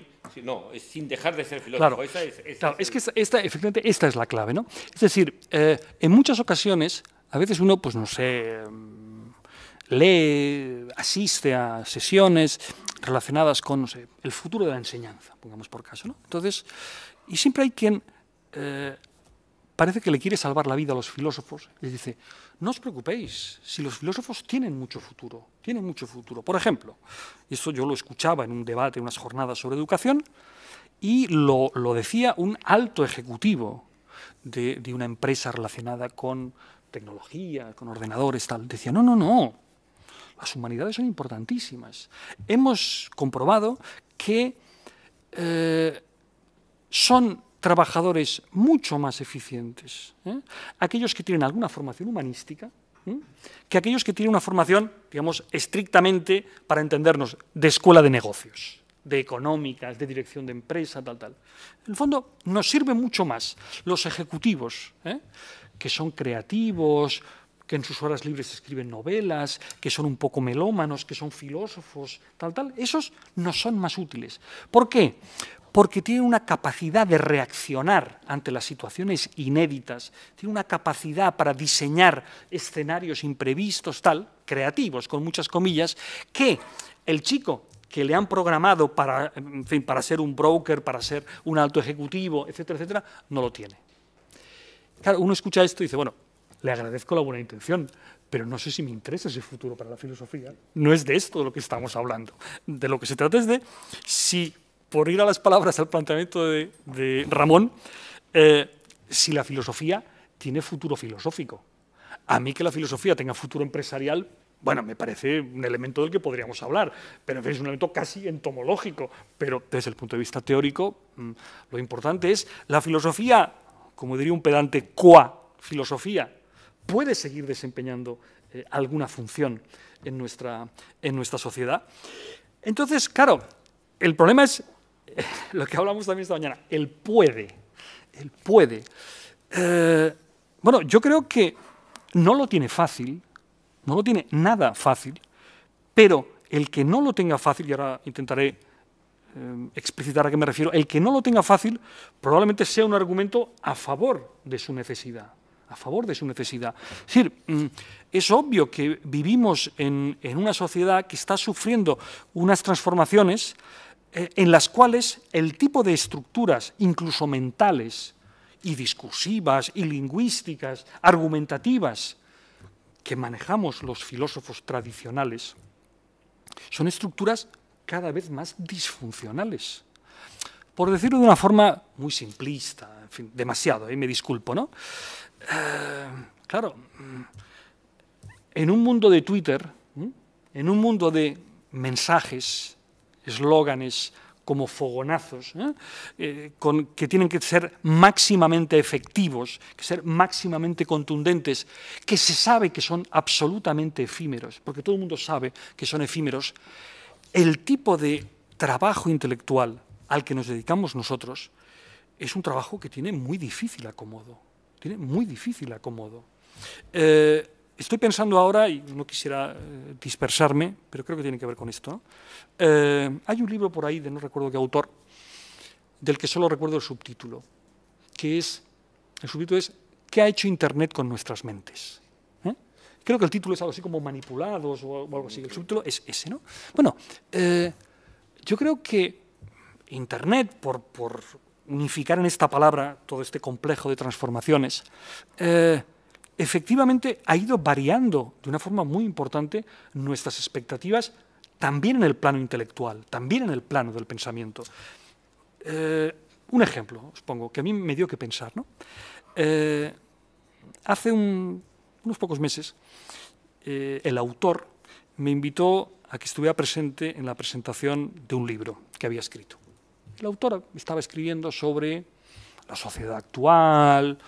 sin dejar de ser filósofo. es, que esta, efectivamente esta es la clave. ¿no? Es decir, eh, en muchas ocasiones, a veces uno, pues no sé, mm, lee, asiste a sesiones relacionadas con no sé, el futuro de la enseñanza, pongamos por caso. ¿no? Entonces, y siempre hay quien... Eh, parece que le quiere salvar la vida a los filósofos. Les dice, no os preocupéis, si los filósofos tienen mucho futuro, tienen mucho futuro. Por ejemplo, esto yo lo escuchaba en un debate, en unas jornadas sobre educación, y lo, decía un alto ejecutivo de, una empresa relacionada con tecnología, con ordenadores, tal. Decía, no, no, no, las humanidades son importantísimas. Hemos comprobado que eh, son trabajadores mucho más eficientes, ¿eh? aquellos que tienen alguna formación humanística, ¿eh? que aquellos que tienen una formación, digamos, estrictamente, para entendernos, de escuela de negocios, de económicas, de dirección de empresa, tal, tal. En el fondo, nos sirve mucho más los ejecutivos, ¿eh? que son creativos, que en sus horas libres escriben novelas, que son un poco melómanos, que son filósofos, tal, tal, esos no son más útiles. ¿Por qué? porque tiene una capacidad de reaccionar ante las situaciones inéditas, tiene una capacidad para diseñar escenarios imprevistos, tal, creativos, con muchas comillas, que el chico que le han programado para, fin, para ser un broker, para ser un alto ejecutivo, etcétera, etcétera, no lo tiene. Claro, uno escucha esto y dice, bueno, le agradezco la buena intención, pero no sé si me interesa ese futuro para la filosofía. No es de esto de lo que estamos hablando. De lo que se trata es de si por ir a las palabras al planteamiento de, Ramón, eh, si la filosofía tiene futuro filosófico. A mí que la filosofía tenga futuro empresarial, bueno, me parece un elemento del que podríamos hablar, pero es un elemento casi entomológico. Pero desde el punto de vista teórico, mm, lo importante es la filosofía, como diría un pedante, qua filosofía, puede seguir desempeñando eh, alguna función en nuestra, en nuestra sociedad. Entonces, claro, el problema es <laughs> lo que hablamos también esta mañana, el puede, el puede. Eh, bueno, yo creo que no lo tiene fácil, no lo tiene nada fácil, pero el que no lo tenga fácil, y ahora intentaré em, explicitar a qué me refiero, el que no lo tenga fácil probablemente sea un argumento a favor de su necesidad, a favor de su necesidad. Es decir, mm, es obvio que vivimos en, en una sociedad que está sufriendo unas transformaciones eh, en las cuales el tipo de estructuras, incluso mentales, y discursivas, y lingüísticas, argumentativas, que manejamos los filósofos tradicionales, son estructuras cada vez más disfuncionales. Por decirlo de una forma muy simplista, en fin, demasiado, me disculpo, ¿no? Eh, claro, en un mundo de Twitter, en un mundo de mensajes, eslóganes como fogonazos, ¿eh? Eh, que tienen que ser máximamente efectivos, que ser máximamente contundentes, que se sabe que son absolutamente efímeros, porque todo el mundo sabe que son efímeros, el tipo de trabajo intelectual al que nos dedicamos nosotros es un trabajo que tiene muy difícil acomodo, tiene muy difícil acomodo. Eh, Estoy pensando ahora, y no quisiera eh, dispersarme, pero creo que tiene que ver con esto. Eh, hay un libro por ahí, de no recuerdo qué autor, del que solo recuerdo el subtítulo, que es, el subtítulo es, ¿qué ha hecho Internet con nuestras mentes? ¿Eh? Creo que el título es algo así como manipulados o, algo así, el subtítulo es ese, ¿no? Bueno, yo creo que Internet, por, por, unificar en esta palabra todo este complejo de transformaciones, efectivamente ha ido variando de una forma muy importante nuestras expectativas también en el plano intelectual, también en el plano del pensamiento. Eh, un ejemplo, os pongo, que a mí me dio que pensar. Eh, hace unos pocos meses, eh, el autor me invitó a que estuviera presente en la presentación de un libro que había escrito. El autor estaba escribiendo sobre la sociedad actual,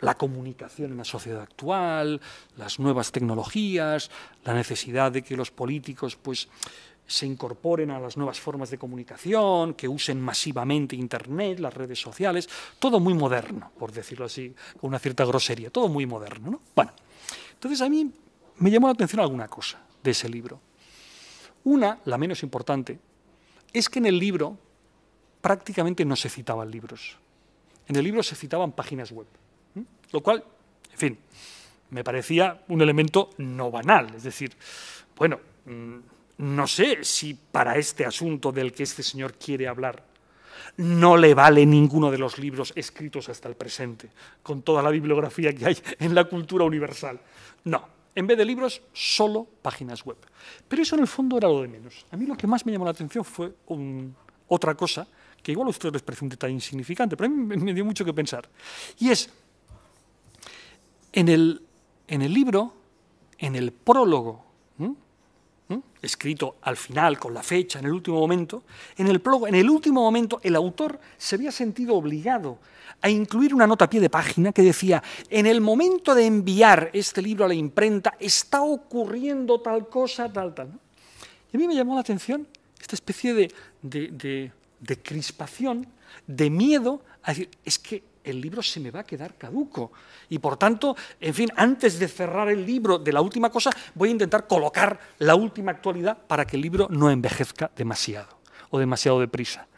la comunicación en la sociedad actual, las nuevas tecnologías, la necesidad de que los políticos pues, se incorporen a las nuevas formas de comunicación, que usen masivamente Internet, las redes sociales, todo muy moderno, por decirlo así, con una cierta grosería, todo muy moderno. Bueno, entonces a mí me llamó la atención alguna cosa de ese libro. Una, la menos importante, es que en el libro prácticamente no se citaban libros. En el libro se citaban páginas web. Lo cual, en fin, me parecía un elemento no banal. Es decir, bueno, mm, no sé si para este asunto del que este señor quiere hablar no le vale ninguno de los libros escritos hasta el presente, con toda la bibliografía que hay en la cultura universal. No, en vez de libros, solo páginas web. Pero eso en el fondo era lo de menos. A mí lo que más me llamó la atención fue otra cosa, que igual a ustedes les parece tan insignificante, pero a mí me dio mucho que pensar. Y es en el, en el libro, en el prólogo, escrito al final, con la fecha, en el último momento, en el prólogo, en el último momento, el autor se había sentido obligado a incluir una nota a pie de página que decía, en el momento de enviar este libro a la imprenta está ocurriendo tal cosa, tal, tal. Y a mí me llamó la atención esta especie de, de, de, de crispación, de miedo a decir, es que el libro se me va a quedar caduco. Y por tanto, en fin, antes de cerrar el libro de la última cosa, voy a intentar colocar la última actualidad para que el libro no envejezca demasiado o demasiado deprisa.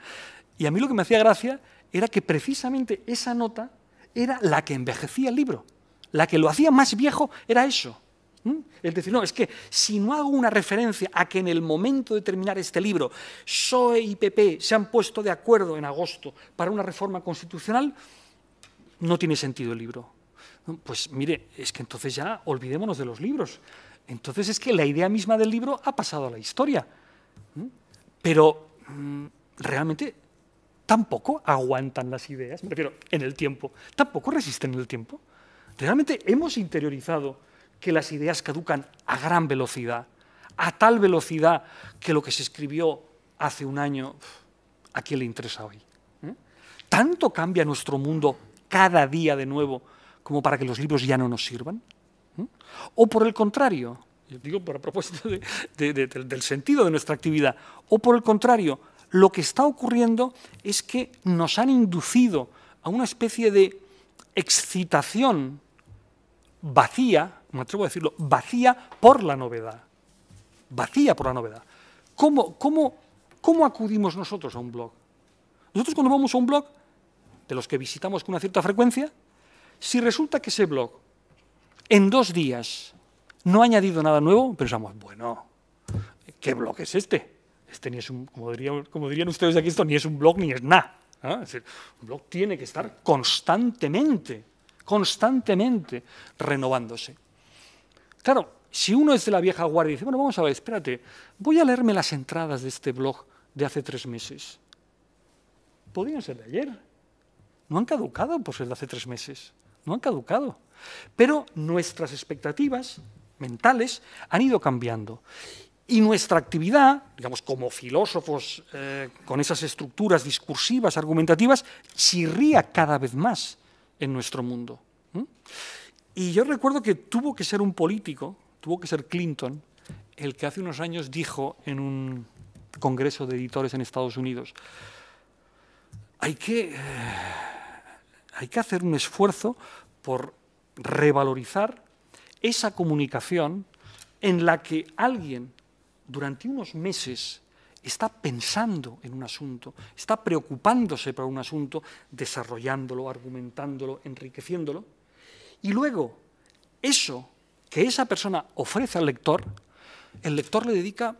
Y a mí lo que me hacía gracia era que precisamente esa nota era la que envejecía el libro. La que lo hacía más viejo era eso. Es decir, no, es que si no hago una referencia a que en el momento de terminar este libro, ...Soe y PP se han puesto de acuerdo en agosto para una reforma constitucional, no tiene sentido el libro. Pues mire, es que entonces ya olvidémonos de los libros. Entonces es que la idea misma del libro ha pasado a la historia. Pero mm, realmente tampoco aguantan las ideas, me refiero, en el tiempo, tampoco resisten el tiempo. Realmente hemos interiorizado que las ideas caducan a gran velocidad, a tal velocidad que lo que se escribió hace un año, ¿a quién le interesa hoy? Tanto cambia nuestro mundo cada día de nuevo como para que los libros ya no nos sirvan? ¿Mm? O por el contrario, digo a propósito del sentido de nuestra actividad, o por el contrario, lo que está ocurriendo es que nos han inducido a una especie de excitación vacía, me atrevo a decirlo, vacía por la novedad. Vacía por la novedad. ¿Cómo, cómo, cómo acudimos nosotros a un blog? Nosotros cuando vamos a un blog de los que visitamos con una cierta frecuencia, si resulta que ese blog en dos días no ha añadido nada nuevo, pensamos, bueno, ¿qué blog es este? Este ni es un, como, dirían, ustedes aquí, esto ni es un blog ni es nada. un blog tiene que estar constantemente, constantemente renovándose. Claro, si uno es de la vieja guardia y dice, bueno, vamos a ver, espérate, voy a leerme las entradas de este blog de hace tres meses. Podrían ser de ayer, no han caducado pues, ser de hace tres meses, no han caducado. Pero nuestras expectativas mentales han ido cambiando. Y nuestra actividad, digamos, como filósofos eh, con esas estructuras discursivas, argumentativas, chirría cada vez más en nuestro mundo. Y yo recuerdo que tuvo que ser un político, tuvo que ser Clinton, el que hace unos años dijo en un congreso de editores en Estados Unidos, hay que... Eh, hay que hacer un esfuerzo por revalorizar esa comunicación en la que alguien durante unos meses está pensando en un asunto, está preocupándose por un asunto, desarrollándolo, argumentándolo, enriqueciéndolo, y luego eso que esa persona ofrece al lector, el lector le dedica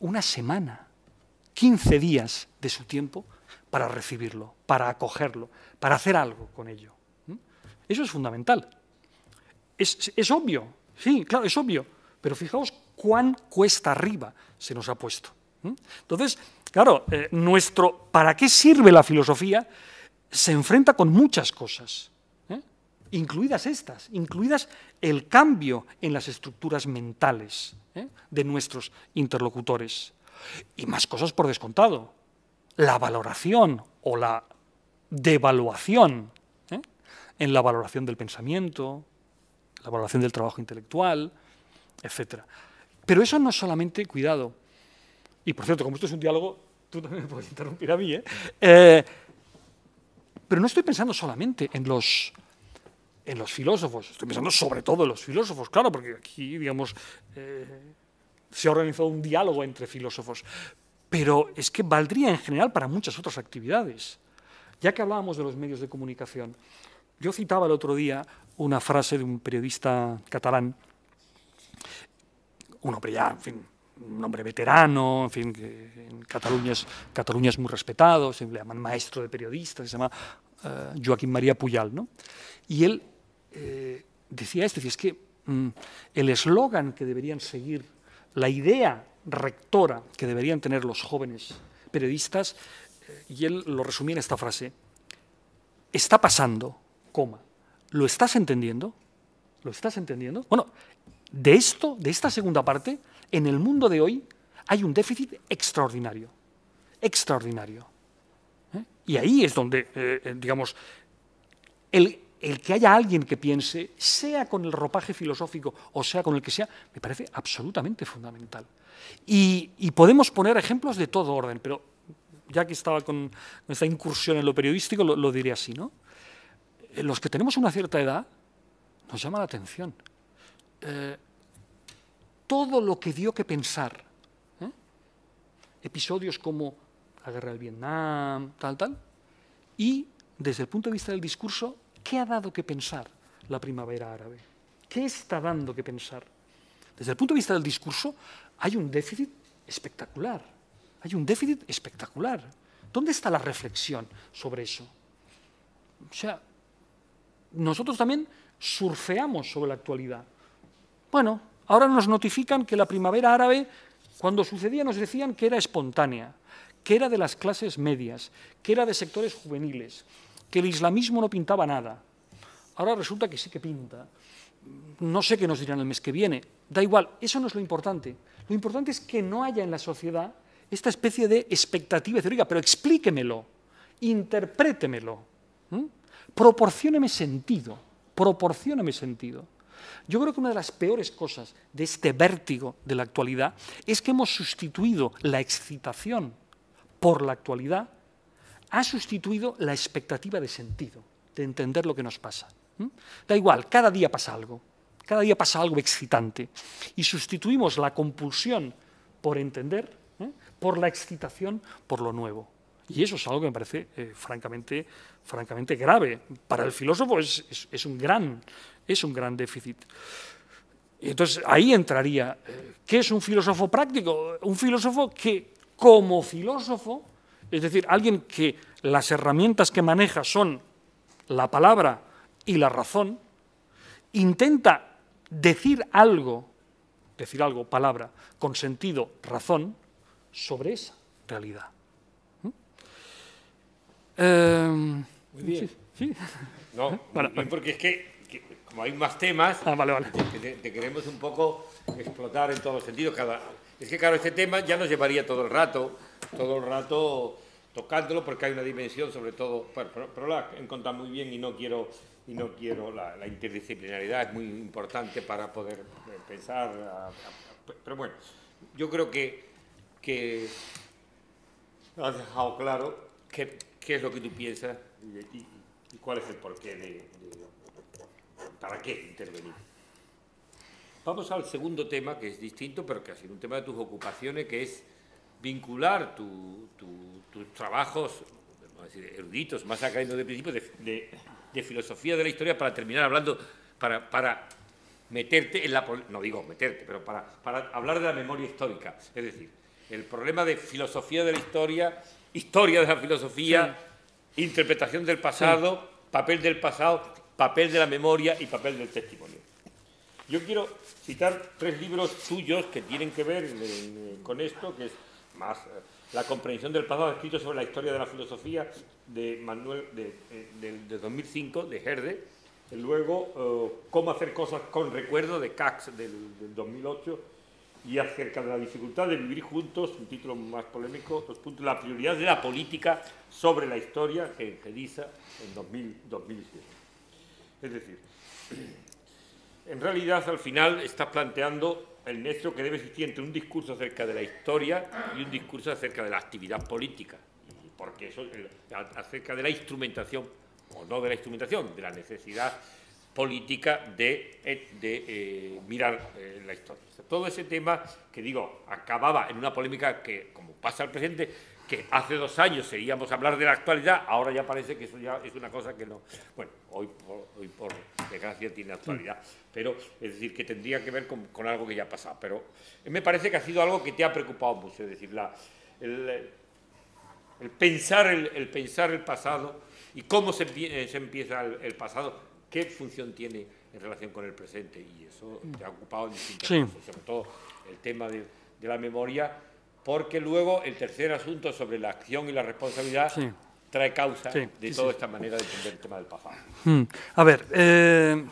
una semana, 15 días de su tiempo para recibirlo, para acogerlo, para hacer algo con ello. Eso es fundamental. Es, obvio, sí, claro, es obvio, pero fijaos cuán cuesta arriba se nos ha puesto. Entonces, claro, eh, nuestro para qué sirve la filosofía se enfrenta con muchas cosas, ¿eh? incluidas estas, incluidas el cambio en las estructuras mentales ¿eh? de nuestros interlocutores. Y más cosas por descontado la valoración o la devaluación ¿eh? en la valoración del pensamiento, la valoración del trabajo intelectual, etc. Pero eso no es solamente cuidado. Y por cierto, como esto es un diálogo, tú también me puedes interrumpir a mí. ¿eh? Eh, pero no estoy pensando solamente en los, en los filósofos, estoy pensando sobre todo en los filósofos, claro, porque aquí, digamos, se ha organizado un diálogo entre filósofos pero es que valdría en general para muchas otras actividades. Ya que hablábamos de los medios de comunicación, yo citaba el otro día una frase de un periodista catalán, un hombre ya, en fin, un hombre veterano, en fin, en Cataluña es, muy respetado, se le llaman maestro de periodistas, se llama eh, Joaquín María Puyal, ¿no? Y él eh, decía esto, decía, es que mm, el eslogan que deberían seguir, la idea rectora que deberían tener los jóvenes periodistas, eh, y él lo resumía en esta frase, está pasando, coma, ¿lo estás entendiendo? ¿Lo estás entendiendo? Bueno, de esto, de esta segunda parte, en el mundo de hoy hay un déficit extraordinario, extraordinario. ¿eh? Y ahí es donde, eh, digamos, el, el que haya alguien que piense, sea con el ropaje filosófico o sea con el que sea, me parece absolutamente fundamental. Y, podemos poner ejemplos de todo orden, pero ya que estaba con esta incursión en lo periodístico, lo, diré así, ¿no? Eh, los que tenemos una cierta edad, nos llama la atención. Eh, todo lo que dio que pensar, ¿eh? episodios como la guerra del Vietnam, tal, tal, y desde el punto de vista del discurso, ¿Qué ha dado que pensar la primavera árabe? ¿Qué está dando que pensar? Desde el punto de vista del discurso, hay un déficit espectacular. Hay un déficit espectacular. ¿Dónde está la reflexión sobre eso? O sea, nosotros también surfeamos sobre la actualidad. Bueno, ahora nos notifican que la primavera árabe, cuando sucedía, nos decían que era espontánea, que era de las clases medias, que era de sectores juveniles, que el islamismo no pintaba nada. Ahora resulta que sí que pinta. No sé qué nos dirán el mes que viene. Da igual, eso no es lo importante. Lo importante es que no haya en la sociedad esta especie de expectativa teórica, pero explíquemelo, interprétemelo, proporcióneme sentido, proporcióneme sentido. Yo creo que una de las peores cosas de este vértigo de la actualidad es que hemos sustituido la excitación por la actualidad ha sustituido la expectativa de sentido, de entender lo que nos pasa. Da igual, cada día pasa algo, cada día pasa algo excitante y sustituimos la compulsión por entender, por la excitación, por lo nuevo. Y eso es algo que me parece eh, francamente, francamente grave. Para el filósofo es, un, gran, es un gran déficit. Y entonces ahí entraría, eh, ¿qué es un filósofo práctico? Un filósofo que como filósofo es decir, alguien que las herramientas que maneja son la palabra y la razón, intenta decir algo, decir algo, palabra, con sentido, razón, sobre esa realidad. ¿Mm? Eh, Muy bien. <laughs> No, <laughs> porque es que, como hay más temas, ah, Te, queremos un poco explotar en todos los sentidos. Cada, es que, claro, este tema ya nos llevaría todo el rato, todo el rato tocándolo, porque hay una dimensión, sobre todo, pero, pero, pero encontrado muy bien y no quiero, y no quiero la, interdisciplinaridad, es muy importante para poder eh, pensar. pero bueno, yo creo que, que has dejado claro qué, es lo que tú piensas y, cuál es el porqué de para qué intervenir. Vamos al segundo tema, que es distinto, pero que ha sido un tema de tus ocupaciones, que es vincular tu, tus trabajos decir, eruditos, más acá de principio, de, de, filosofía de la historia, para terminar hablando, para, meterte en la... No digo meterte, pero para, para hablar de la memoria histórica. Es decir, el problema de filosofía de la historia, historia de la filosofía, interpretación del pasado, papel del pasado, papel de la memoria y papel del testimonio. Yo quiero citar tres libros suyos que tienen que ver eh, con esto, que es más eh, la comprensión del pasado escrito sobre la historia de la filosofía de Manuel de, 2005 eh, de Herde, y luego cómo hacer cosas con recuerdo de Cax del, 2008 y acerca de la dificultad de vivir juntos, un título más polémico, dos puntos, la prioridad de la política sobre la historia que engeliza en 2007. Es decir, en realidad al final está planteando el nexo que debe existir entre un discurso acerca de la historia y un discurso acerca de la actividad política, porque eso acerca de la instrumentación, o no de la instrumentación, de la necesidad política de, eh, eh, mirar eh, la historia. todo ese tema que digo, acababa en una polémica que, como pasa al presente, que hace dos años seríamos hablar de la actualidad, ahora ya parece que eso ya es una cosa que no. Bueno, hoy por, hoy por desgracia tiene actualidad, pero es decir, que tendría que ver con, algo que ya ha pasado. Pero me parece que ha sido algo que te ha preocupado mucho, es decir, el, pensar el, pensar el pasado y cómo se, eh, empieza el, pasado, qué función tiene en relación con el presente, y eso mm. te ha ocupado en sobre todo el tema de, la memoria porque luego el tercer asunto sobre la acción y la responsabilidad trae causa de toda esta manera de entender el tema del pasado. Hmm. A ver. Eh,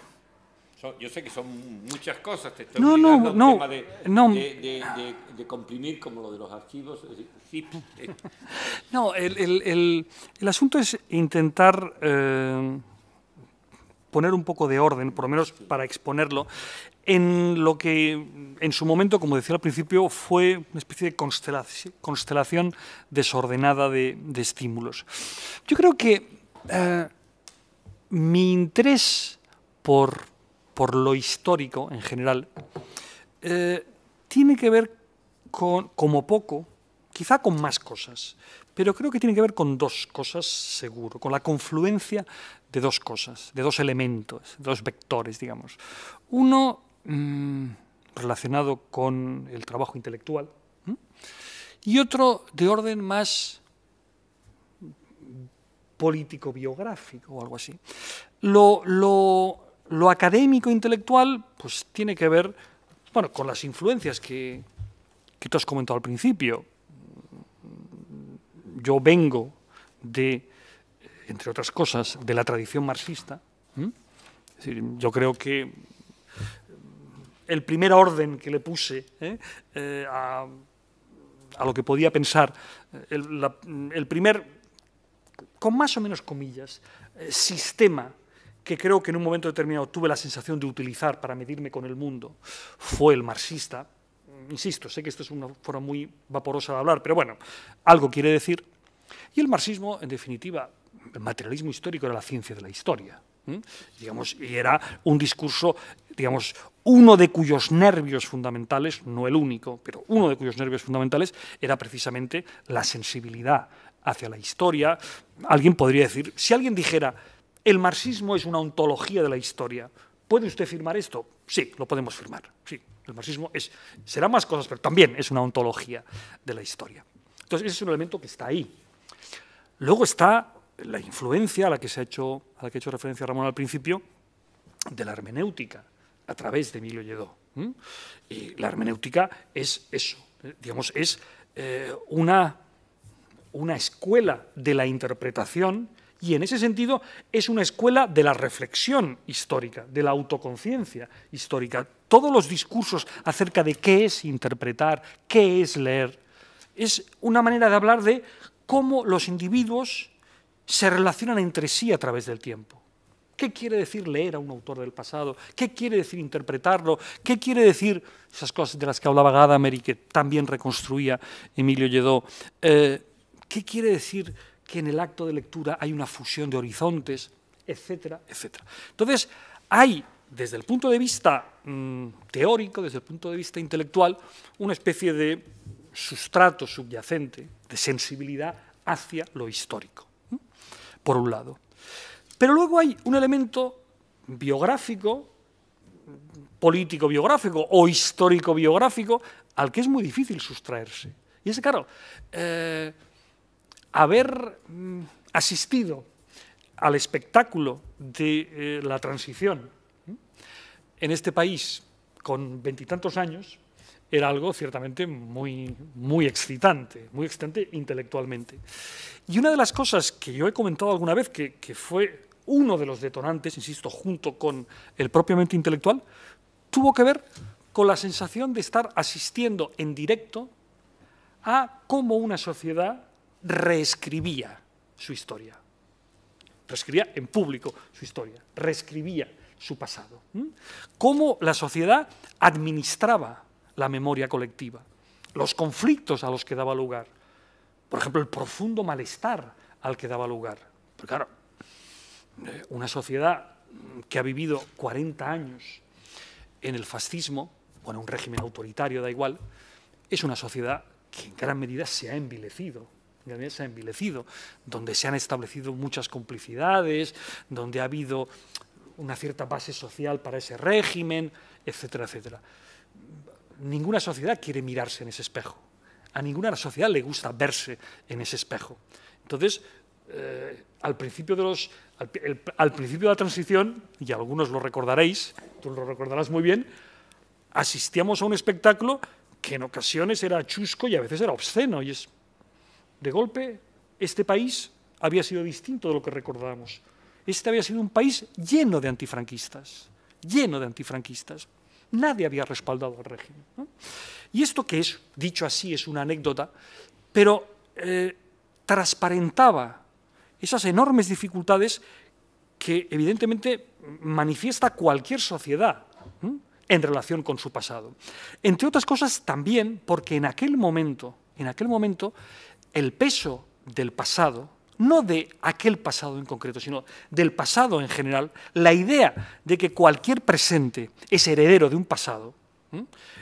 yo, sé que son muchas cosas, te estoy no, no, no, tema de, no. De, comprimir como lo de los archivos. <laughs> no, el, el, el, el, asunto es intentar eh, poner un poco de orden, por lo menos para exponerlo en lo que en su momento, como decía al principio, fue una especie de constelación, desordenada de, estímulos. Yo creo que eh, mi interés por, lo histórico en general eh, tiene que ver con, como poco, quizá con más cosas, pero creo que tiene que ver con dos cosas seguro, con la confluencia de dos cosas, de dos elementos, dos vectores, digamos. Uno Mm, relacionado con el trabajo intelectual, y otro de orden más político-biográfico o algo así. Lo, académico-intelectual pues, tiene que ver bueno, con las influencias que, tú has comentado al principio. Yo vengo de, entre otras cosas, de la tradición marxista. yo creo que el primer orden que le puse ¿eh? Eh, a, lo que podía pensar, eh, el, el primer, con más o menos comillas, sistema que creo que en un momento determinado tuve la sensación de utilizar para medirme con el mundo, fue el marxista. Mm, insisto, sé que esto es una forma muy vaporosa de hablar, pero bueno, algo quiere decir. Y el marxismo, en definitiva, el materialismo histórico era la ciencia de la historia. Digamos, y era un discurso, digamos, uno de cuyos nervios fundamentales, no el único, pero uno de cuyos nervios fundamentales era precisamente la sensibilidad hacia la historia. Alguien podría decir, si alguien dijera, el marxismo es una ontología de la historia, ¿puede usted firmar esto? Sí, lo podemos firmar. Sí, el marxismo es, será más cosas, pero también es una ontología de la historia. Entonces, ese es un elemento que está ahí. Luego está la influencia a la que, se ha hecho, a la que ha hecho referencia Ramón al principio de la hermenéutica a través de Emilio Lledó. Y la hermenéutica es eso, ¿eh? digamos, es eh, una, una escuela de la interpretación y en ese sentido es una escuela de la reflexión histórica, de la autoconciencia histórica. Todos los discursos acerca de qué es interpretar, qué es leer, es una manera de hablar de cómo los individuos se relacionan entre sí a través del tiempo. ¿Qué quiere decir leer a un autor del pasado? ¿Qué quiere decir interpretarlo? ¿Qué quiere decir esas cosas de las que hablaba Gadamer y que también reconstruía Emilio Lledó? Eh, ¿Qué quiere decir que en el acto de lectura hay una fusión de horizontes? Etcétera, etcétera. Entonces, hay, desde el punto de vista mm, teórico, desde el punto de vista intelectual, una especie de sustrato subyacente de sensibilidad hacia lo histórico por un lado. Pero luego hay un elemento biográfico, político biográfico o histórico biográfico, al que es muy difícil sustraerse. Y es claro, eh, haber mm, asistido al espectáculo de eh, la transición en este país con veintitantos años era algo ciertamente muy, muy excitante, muy excitante intelectualmente. Y una de las cosas que yo he comentado alguna vez, que, fue uno de los detonantes, insisto, junto con el propiamente intelectual, tuvo que ver con la sensación de estar asistiendo en directo a cómo una sociedad reescribía su historia. Reescribía en público su historia, reescribía su pasado. Cómo la sociedad administraba la memoria colectiva, los conflictos a los que daba lugar, por ejemplo, el profundo malestar al que daba lugar. Porque claro, eh, una sociedad que ha vivido 40 años en el fascismo, en un régimen autoritario, da igual, es una sociedad que en gran medida se ha envilecido, se ha envilecido, donde se han establecido muchas complicidades, donde ha habido una cierta base social para ese régimen, etcétera, etcétera. Ninguna sociedad quiere mirarse en ese espejo a ninguna sociedad le gusta verse en ese espejo. Entonces, eh, al, principio de los, al, principio de la transición, y algunos lo recordaréis, tú lo recordarás muy bien, asistíamos a un espectáculo que en ocasiones era chusco y a veces era obsceno. Y es, de golpe, este país había sido distinto de lo que recordábamos. Este había sido un país lleno de antifranquistas, lleno de antifranquistas. Nadie había respaldado al régimen. Y esto que es, dicho así, es una anécdota, pero eh, transparentaba esas enormes dificultades que evidentemente manifiesta cualquier sociedad en relación con su pasado. Entre otras cosas también porque en aquel momento, en aquel momento, el peso del pasado, no de aquel pasado en concreto, sino del pasado en general, la idea de que cualquier presente es heredero de un pasado,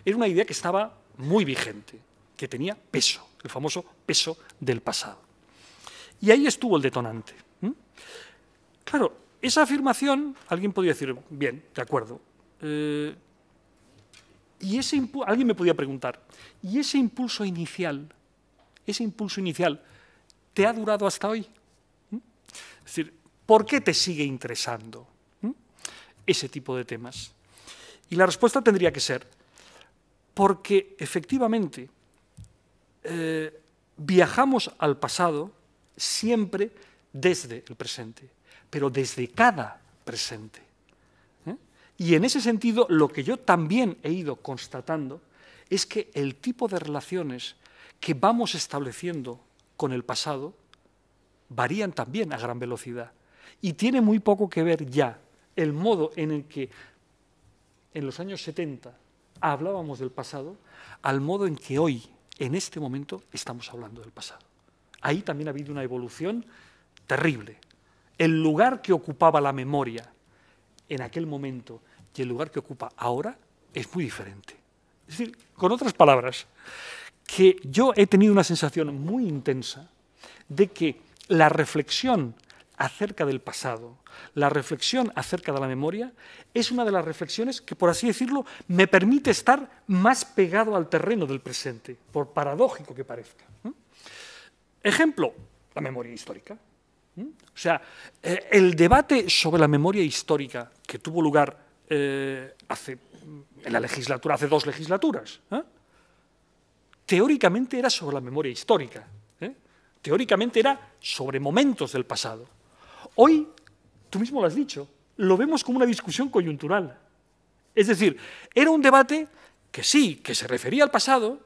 era una idea que estaba muy vigente, que tenía peso, el famoso peso del pasado. Y ahí estuvo el detonante. Claro, esa afirmación, alguien podía decir, bien, de acuerdo. Eh, y ese alguien me podía preguntar, ¿y ese impulso inicial, ese impulso inicial, te ha durado hasta hoy? Es decir, ¿por qué te sigue interesando ese tipo de temas? Y la respuesta tendría que ser, porque efectivamente eh, viajamos al pasado siempre desde el presente, pero desde cada presente. ¿eh? Y en ese sentido, lo que yo también he ido constatando es que el tipo de relaciones que vamos estableciendo con el pasado varían también a gran velocidad. Y tiene muy poco que ver ya el modo en el que en los años 70 hablábamos del pasado al modo en que hoy, en este momento, estamos hablando del pasado. Ahí también ha habido una evolución terrible. El lugar que ocupaba la memoria en aquel momento y el lugar que ocupa ahora es muy diferente. Es decir, con otras palabras, que yo he tenido una sensación muy intensa de que la reflexión acerca del pasado, la reflexión acerca de la memoria, es una de las reflexiones que, por así decirlo, me permite estar más pegado al terreno del presente, por paradójico que parezca. Ejemplo, la memoria histórica. O sea, eh, el debate sobre la memoria histórica que tuvo lugar eh, en la legislatura, hace dos legislaturas, ¿eh? teóricamente era sobre la memoria histórica. Teóricamente era sobre momentos del pasado. Hoy, tú mismo lo has dicho, lo vemos como una discusión coyuntural. Es decir, era un debate que sí, que se refería al pasado,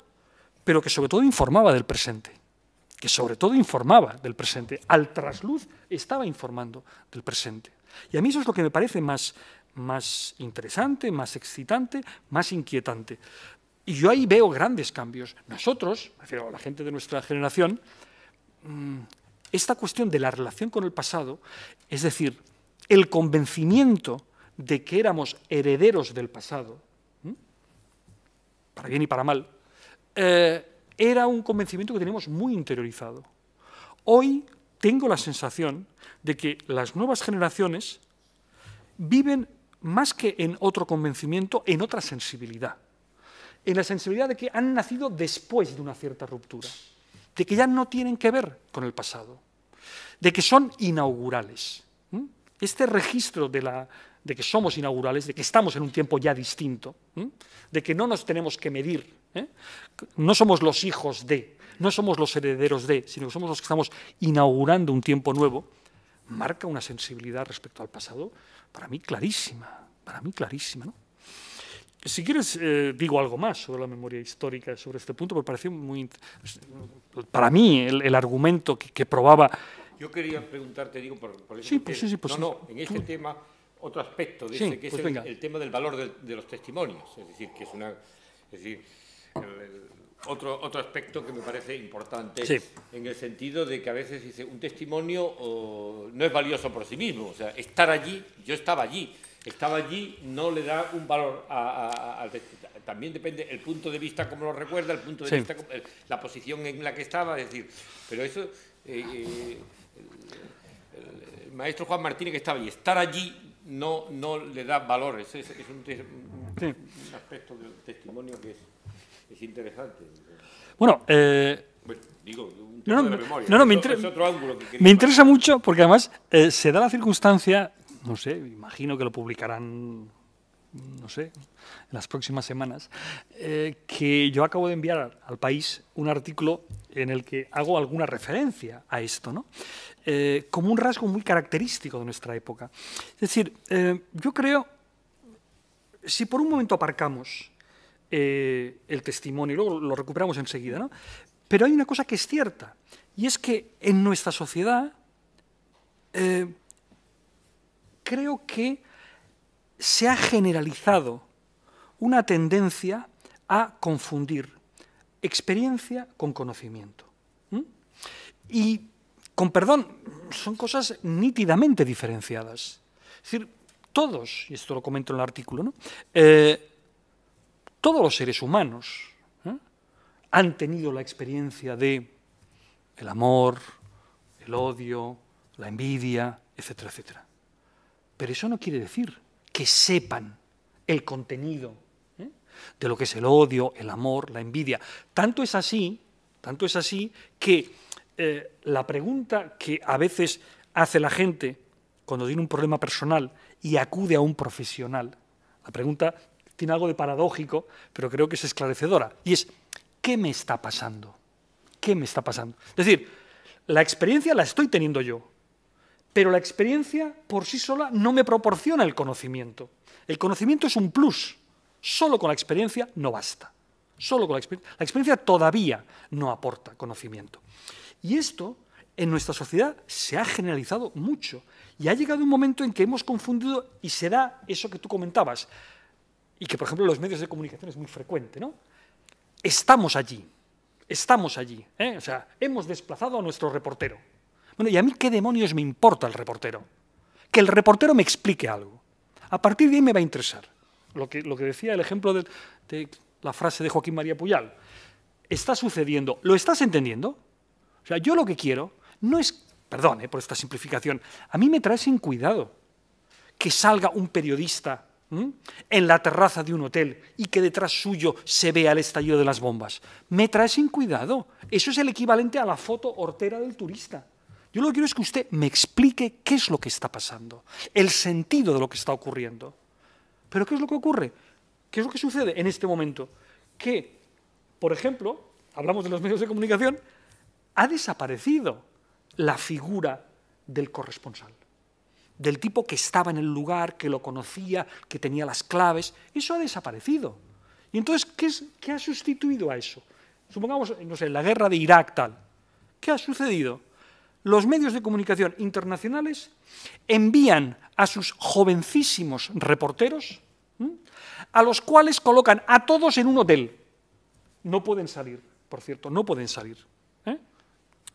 pero que sobre todo informaba del presente que sobre todo informaba del presente, al trasluz estaba informando del presente. Y a mí eso es lo que me parece más, más interesante, más excitante, más inquietante. Y yo ahí veo grandes cambios. Nosotros, la gente de nuestra generación, mm, esta cuestión de la relación con el pasado, es decir, el convencimiento de que éramos herederos del pasado, para bien y para mal, eh, era un convencimiento que teníamos muy interiorizado. Hoy tengo la sensación de que las nuevas generaciones viven más que en otro convencimiento, en otra sensibilidad. En la sensibilidad de que han nacido después de una cierta ruptura de que ya no tienen que ver con el pasado, de que son inaugurales. Este registro de, que somos inaugurales, de que estamos en un tiempo ya distinto, de que no nos tenemos que medir, ¿eh? no somos los hijos de, no somos los herederos de, sino que somos los que estamos inaugurando un tiempo nuevo, marca una sensibilidad respecto al pasado para mí clarísima, para mí clarísima. ¿no? Si quieres, eh, digo algo más sobre la memoria histórica, sobre este punto, porque pareció muy. Para mí, el, argumento que, probaba. Yo quería preguntarte, digo, por, por Sí, pues sí, sí, pues, no, en este tema, otro aspecto de este, que pues es el, tema del valor de, los testimonios. Es decir, que es una. Es decir, otro, otro aspecto que me parece importante, en el sentido de que a veces dice, un testimonio no es valioso por sí mismo. O sea, estar allí, yo estaba allí estaba allí, no le da un valor a, también depende el punto de vista como lo recuerda, el punto de vista, la posición en la que estaba, es decir, pero eso, eh, eh, el, maestro Juan Martínez que estaba allí, estar allí no, no le da valor, es, es, un, aspecto del testimonio que es, interesante. Eh, bueno, digo, un tema de memoria. me interesa mucho porque además se da la circunstancia no sé, imagino que lo publicarán, no sé, en las próximas semanas, eh, que yo acabo de enviar al país un artículo en el que hago alguna referencia a esto, ¿no? Eh, como un rasgo muy característico de nuestra época. Es decir, eh, yo creo, si por un momento aparcamos el testimonio, y luego lo recuperamos enseguida, ¿no? Pero hay una cosa que es cierta, y es que en nuestra sociedad creo que se ha generalizado una tendencia a confundir experiencia con conocimiento. Y, con perdón, son cosas nítidamente diferenciadas. Es decir, todos, y esto lo comento en el artículo, ¿no? Eh, todos los seres humanos ¿eh? han tenido la experiencia de el amor, el odio, la envidia, etcétera, etcétera. Pero eso no quiere decir que sepan el contenido ¿eh? de lo que es el odio, el amor, la envidia. Tanto es así, tanto es así que eh, la pregunta que a veces hace la gente cuando tiene un problema personal y acude a un profesional, la pregunta tiene algo de paradójico, pero creo que es esclarecedora, y es, ¿qué me está pasando? ¿Qué me está pasando? Es decir, la experiencia la estoy teniendo yo, pero la experiencia por sí sola no me proporciona el conocimiento. El conocimiento es un plus. Solo con la experiencia no basta. Solo con la experiencia. todavía no aporta conocimiento. Y esto en nuestra sociedad se ha generalizado mucho. Y ha llegado un momento en que hemos confundido y será eso que tú comentabas. Y que, por ejemplo, en los medios de comunicación es muy frecuente, ¿no? Estamos allí. Estamos allí. ¿eh? O sea, hemos desplazado a nuestro reportero bueno, ¿y a mí qué demonios me importa el reportero? Que el reportero me explique algo. A partir de ahí me va a interesar. Lo que, decía el ejemplo de, la frase de Joaquín María Puyal. Está sucediendo. ¿Lo estás entendiendo? O sea, yo lo que quiero no es, Perdón, eh, por esta simplificación, a mí me trae sin cuidado que salga un periodista en la terraza de un hotel y que detrás suyo se vea el estallido de las bombas. Me trae sin cuidado. Eso es el equivalente a la foto hortera del turista. Yo lo que quiero es que usted me explique qué es lo que está pasando, el sentido de lo que está ocurriendo. Pero ¿qué es lo que ocurre? ¿Qué es lo que sucede en este momento? Que, por ejemplo, hablamos de los medios de comunicación, ha desaparecido la figura del corresponsal, del tipo que estaba en el lugar, que lo conocía, que tenía las claves. Eso ha desaparecido. Y entonces, ¿qué, ha sustituido a eso? Supongamos, no sé, la guerra de Irak tal. ¿Qué ha sucedido? los medios de comunicación internacionales envían a sus jovencísimos reporteros, a los cuales colocan a todos en un hotel. No pueden salir, por cierto, no pueden salir. ¿eh?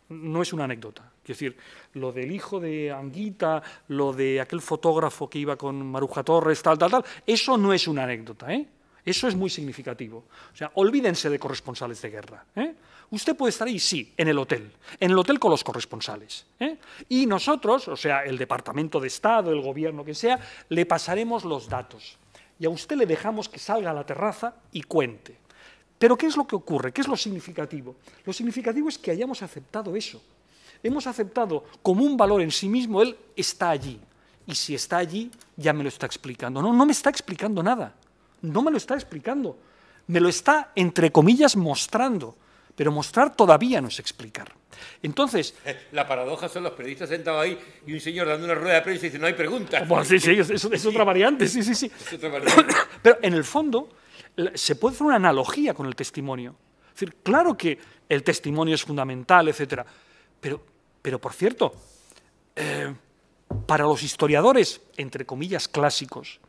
No es una anécdota. Es decir, lo del hijo de Anguita, lo de aquel fotógrafo que iba con Maruja Torres, tal, tal, tal, eso no es una anécdota. ¿eh? Eso es muy significativo. O sea, olvídense de corresponsales de guerra. ¿eh? Usted puede estar ahí, sí, en el hotel, en el hotel con los corresponsales. ¿eh? Y nosotros, o sea, el Departamento de Estado, el gobierno que sea, le pasaremos los datos. Y a usted le dejamos que salga a la terraza y cuente. Pero ¿qué es lo que ocurre? ¿Qué es lo significativo? Lo significativo es que hayamos aceptado eso. Hemos aceptado como un valor en sí mismo él está allí. Y si está allí, ya me lo está explicando. No, no me está explicando nada. No me lo está explicando. Me lo está, entre comillas, mostrando pero mostrar todavía no es explicar. Entonces. Eh, la paradoja son los periodistas sentados ahí y un señor dando una rueda de prensa y dice: No hay preguntas. Bueno, sí, sí, es, otra variante, sí, sí, sí. <coughs> Pero en el fondo, se puede hacer una analogía con el testimonio. decir, claro que el testimonio es fundamental, etc. Pero, pero por cierto, eh, para los historiadores, entre comillas, clásicos,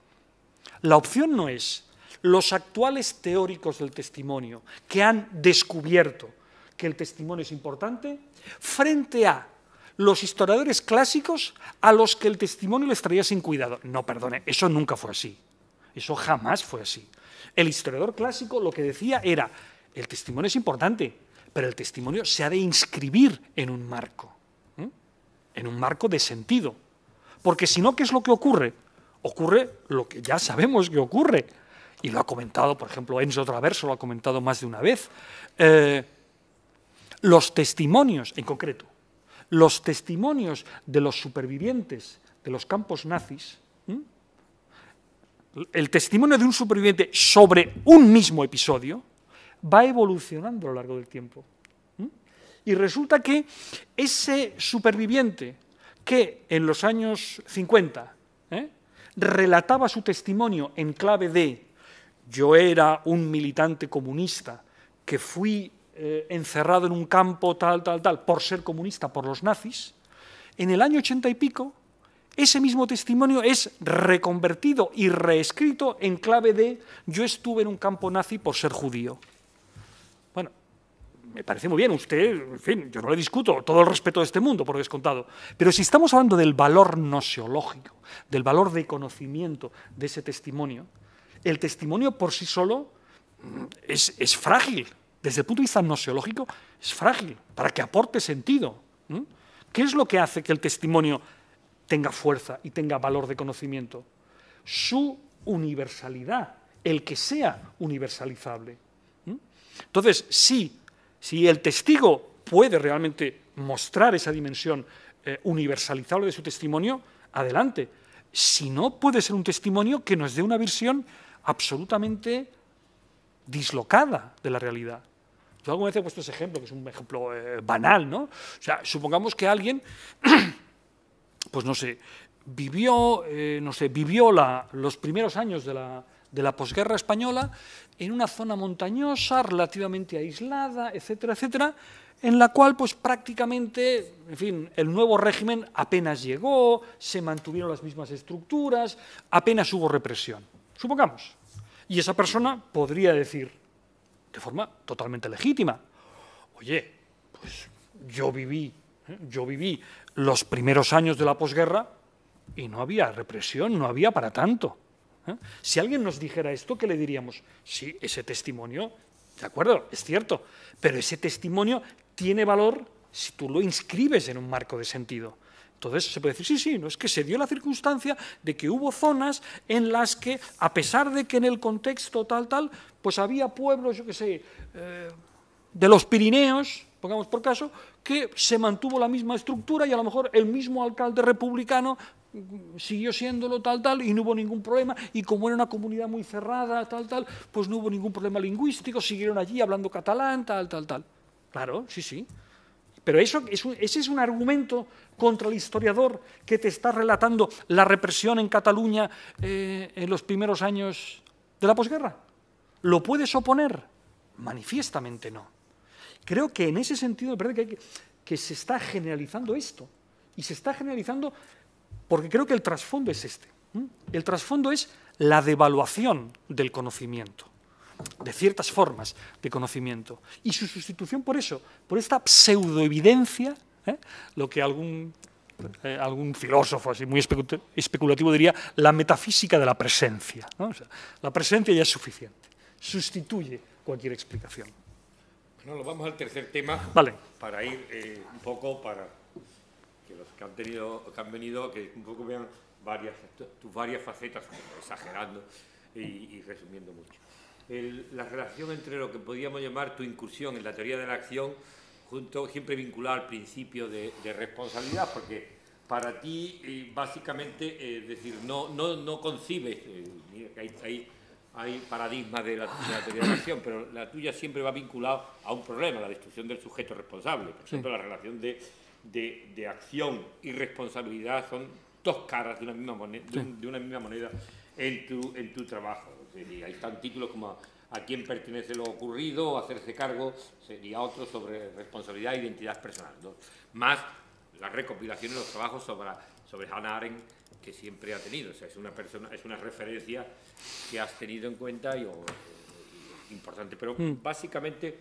la opción no es los actuales teóricos del testimonio que han descubierto que el testimonio es importante frente a los historiadores clásicos a los que el testimonio les traía sin cuidado. No, perdone, eso nunca fue así. Eso jamás fue así. El historiador clásico lo que decía era, el testimonio es importante, pero el testimonio se ha de inscribir en un marco, en un marco de sentido. Porque si no, ¿qué es lo que ocurre? Ocurre lo que ya sabemos que ocurre, y lo ha comentado, por ejemplo, Enzo Traverso lo ha comentado más de una vez, eh, los testimonios, en concreto, los testimonios de los supervivientes de los campos nazis, el testimonio de un superviviente sobre un mismo episodio, va evolucionando a lo largo del tiempo. Y resulta que ese superviviente que en los años 50 ¿eh? relataba su testimonio en clave de yo era un militante comunista que fui eh, encerrado en un campo tal, tal, tal, por ser comunista, por los nazis. En el año ochenta y pico, ese mismo testimonio es reconvertido y reescrito en clave de yo estuve en un campo nazi por ser judío. Bueno, me parece muy bien, usted, en fin, yo no le discuto, todo el respeto de este mundo, porque es contado. Pero si estamos hablando del valor noseológico, del valor de conocimiento de ese testimonio, el testimonio por sí solo es, frágil. Desde el punto de vista gnoseológico, es frágil, para que aporte sentido. ¿Qué es lo que hace que el testimonio tenga fuerza y tenga valor de conocimiento? Su universalidad, el que sea universalizable. Entonces, sí, si el testigo puede realmente mostrar esa dimensión eh, universalizable de su testimonio, adelante. Si no, puede ser un testimonio que nos dé una visión absolutamente dislocada de la realidad. Yo alguna vez he puesto ese ejemplo, que es un ejemplo eh, banal, ¿no? O sea, supongamos que alguien, <clears throat> pues no sé, vivió, eh, no sé, vivió los primeros años de la, de posguerra española en una zona montañosa, relativamente aislada, etcétera, etcétera, en la cual pues prácticamente, en fin, el nuevo régimen apenas llegó, se mantuvieron las mismas estructuras, apenas hubo represión supongamos. Y esa persona podría decir, de forma totalmente legítima, oye, pues yo viví, ¿eh? yo viví los primeros años de la posguerra y no había represión, no había para tanto. ¿eh? Si alguien nos dijera esto, ¿qué le diríamos? Sí, ese testimonio, de acuerdo, es cierto, pero ese testimonio tiene valor si tú lo inscribes en un marco de sentido. Entonces se puede decir, sí, sí, no es que se dio la circunstancia de que hubo zonas en las que, a pesar de que en el contexto tal, tal, pues había pueblos, yo qué sé, eh, de los Pirineos, pongamos por caso, que se mantuvo la misma estructura y a lo mejor el mismo alcalde republicano siguió siéndolo tal, tal, y no hubo ningún problema, y como era una comunidad muy cerrada, tal, tal, pues no hubo ningún problema lingüístico, siguieron allí hablando catalán, tal, tal, tal. Claro, sí, sí. Pero eso, ese es un argumento contra el historiador que te está relatando la represión en Cataluña eh, en los primeros años de la posguerra. ¿Lo puedes oponer? Manifiestamente no. Creo que en ese sentido que se está generalizando esto. Y se está generalizando porque creo que el trasfondo es este. El trasfondo es la devaluación del conocimiento de ciertas formas de conocimiento. Y su sustitución por eso, por esta pseudoevidencia, ¿eh? lo que algún, eh, algún filósofo así muy especulativo diría, la metafísica de la presencia. la presencia ya es suficiente, sustituye cualquier explicación. Bueno, vamos al tercer tema para ir eh, un poco para que los que han, tenido, han venido, que un poco vean varias, tus varias facetas, exagerando y resumiendo mucho la relación entre lo que podríamos llamar tu incursión en la teoría de la acción, junto siempre vinculada al principio de, responsabilidad, porque para ti eh, básicamente, eh, es decir, no, no, no concibes, eh, hay, hay, paradigmas de la, teoría de la acción, pero la tuya siempre va vinculada a un problema, la destrucción del sujeto responsable. Por ejemplo, la relación de, de, acción y responsabilidad son dos caras de una misma moneda, de, una misma moneda en tu, en tu trabajo hay ahí están títulos como a, quién pertenece lo ocurrido, hacerse cargo, sería otro sobre responsabilidad e identidad personal. Más la recopilación de los trabajos sobre, sobre Hannah Arendt que siempre ha tenido. es una, persona, es una referencia que has tenido en cuenta y, importante. Pero hmm. básicamente,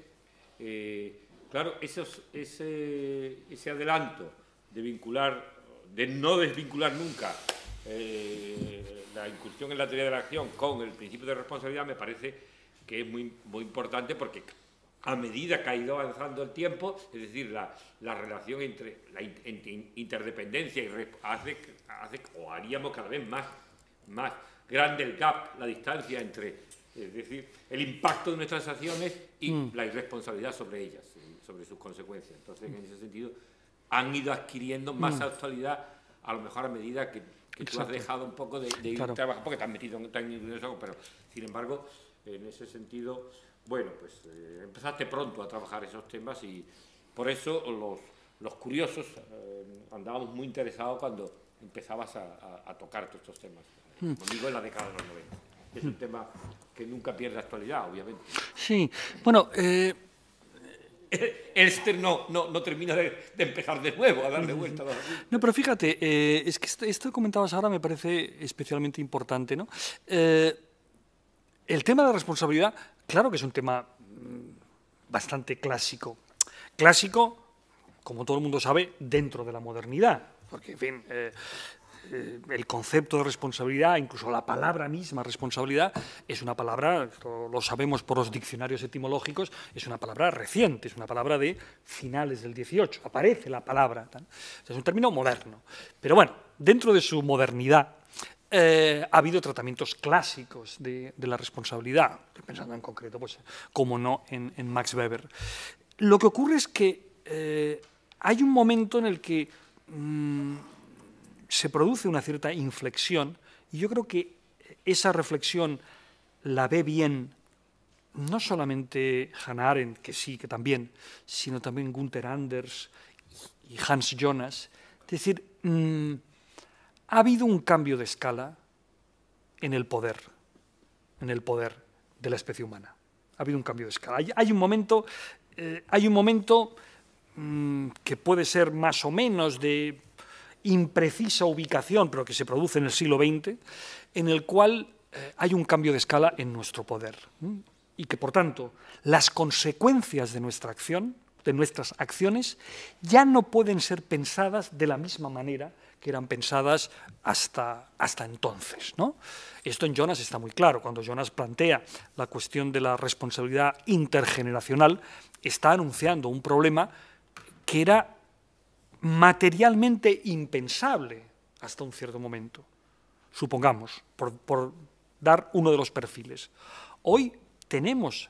eh, claro, ese, ese adelanto de vincular, de no desvincular nunca eh, la incursión en la teoría de la acción con el principio de responsabilidad me parece que es muy, muy importante porque a medida que ha ido avanzando el tiempo, es decir, la, la relación entre la interdependencia y hace, hace, o haríamos cada vez más, más grande el gap, la distancia entre, es decir, el impacto de nuestras acciones y mm. la irresponsabilidad sobre ellas, eh, sobre sus consecuencias. Entonces, en ese sentido, han ido adquiriendo más mm. actualidad a lo mejor a medida que que tú has dejado un poco de, ir a trabajar porque te has metido en, eso, pero sin embargo, en ese sentido, bueno, pues eh, empezaste pronto a trabajar esos temas y por eso los, los curiosos eh, andábamos muy interesados cuando empezabas a, tocar todos estos temas, hmm. ...como conmigo en la década de los 90. Es un hmm. tema que nunca pierde actualidad, obviamente. Sí, bueno... Eh, <laughs> este no, no, no termina de, empezar de nuevo, a darle vuelta. <laughs> ¿no? pero fíjate, eh, es que esto que comentabas ahora me parece especialmente importante. ¿no? Eh, el tema de la responsabilidad, claro que es un tema mm, bastante clásico. Clásico, como todo el mundo sabe, dentro de la modernidad. Porque, en fin, eh, eh, el concepto de responsabilidad, incluso la palabra misma responsabilidad, es una palabra, lo sabemos por los diccionarios etimológicos, es una palabra reciente, es una palabra de finales del 18, aparece la palabra. Es un término moderno. Pero bueno, dentro de su modernidad, eh, ha habido tratamientos clásicos de, la responsabilidad, pensando en concreto, pues, como no, en, Max Weber. Lo que ocurre es que eh, hay un momento en el que mm, se produce una cierta inflexión y yo creo que esa reflexión la ve bien no solamente Hannah Arendt, que sí, que también, sino también Gunther Anders y Hans Jonas. Es decir, mm, ha habido un cambio de escala en el poder, en el poder de la especie humana. Ha habido un cambio de escala. Hay, un momento, hay un momento eh, mm, que puede ser más o menos de imprecisa ubicación, pero que se produce en el siglo XX, en el cual eh, hay un cambio de escala en nuestro poder. Y que, por tanto, las consecuencias de nuestra acción, de nuestras acciones, ya no pueden ser pensadas de la misma manera que eran pensadas hasta, hasta entonces. Esto en Jonas está muy claro. Cuando Jonas plantea la cuestión de la responsabilidad intergeneracional, está anunciando un problema que era materialmente impensable hasta un cierto momento, supongamos, por, dar uno de los perfiles. Hoy tenemos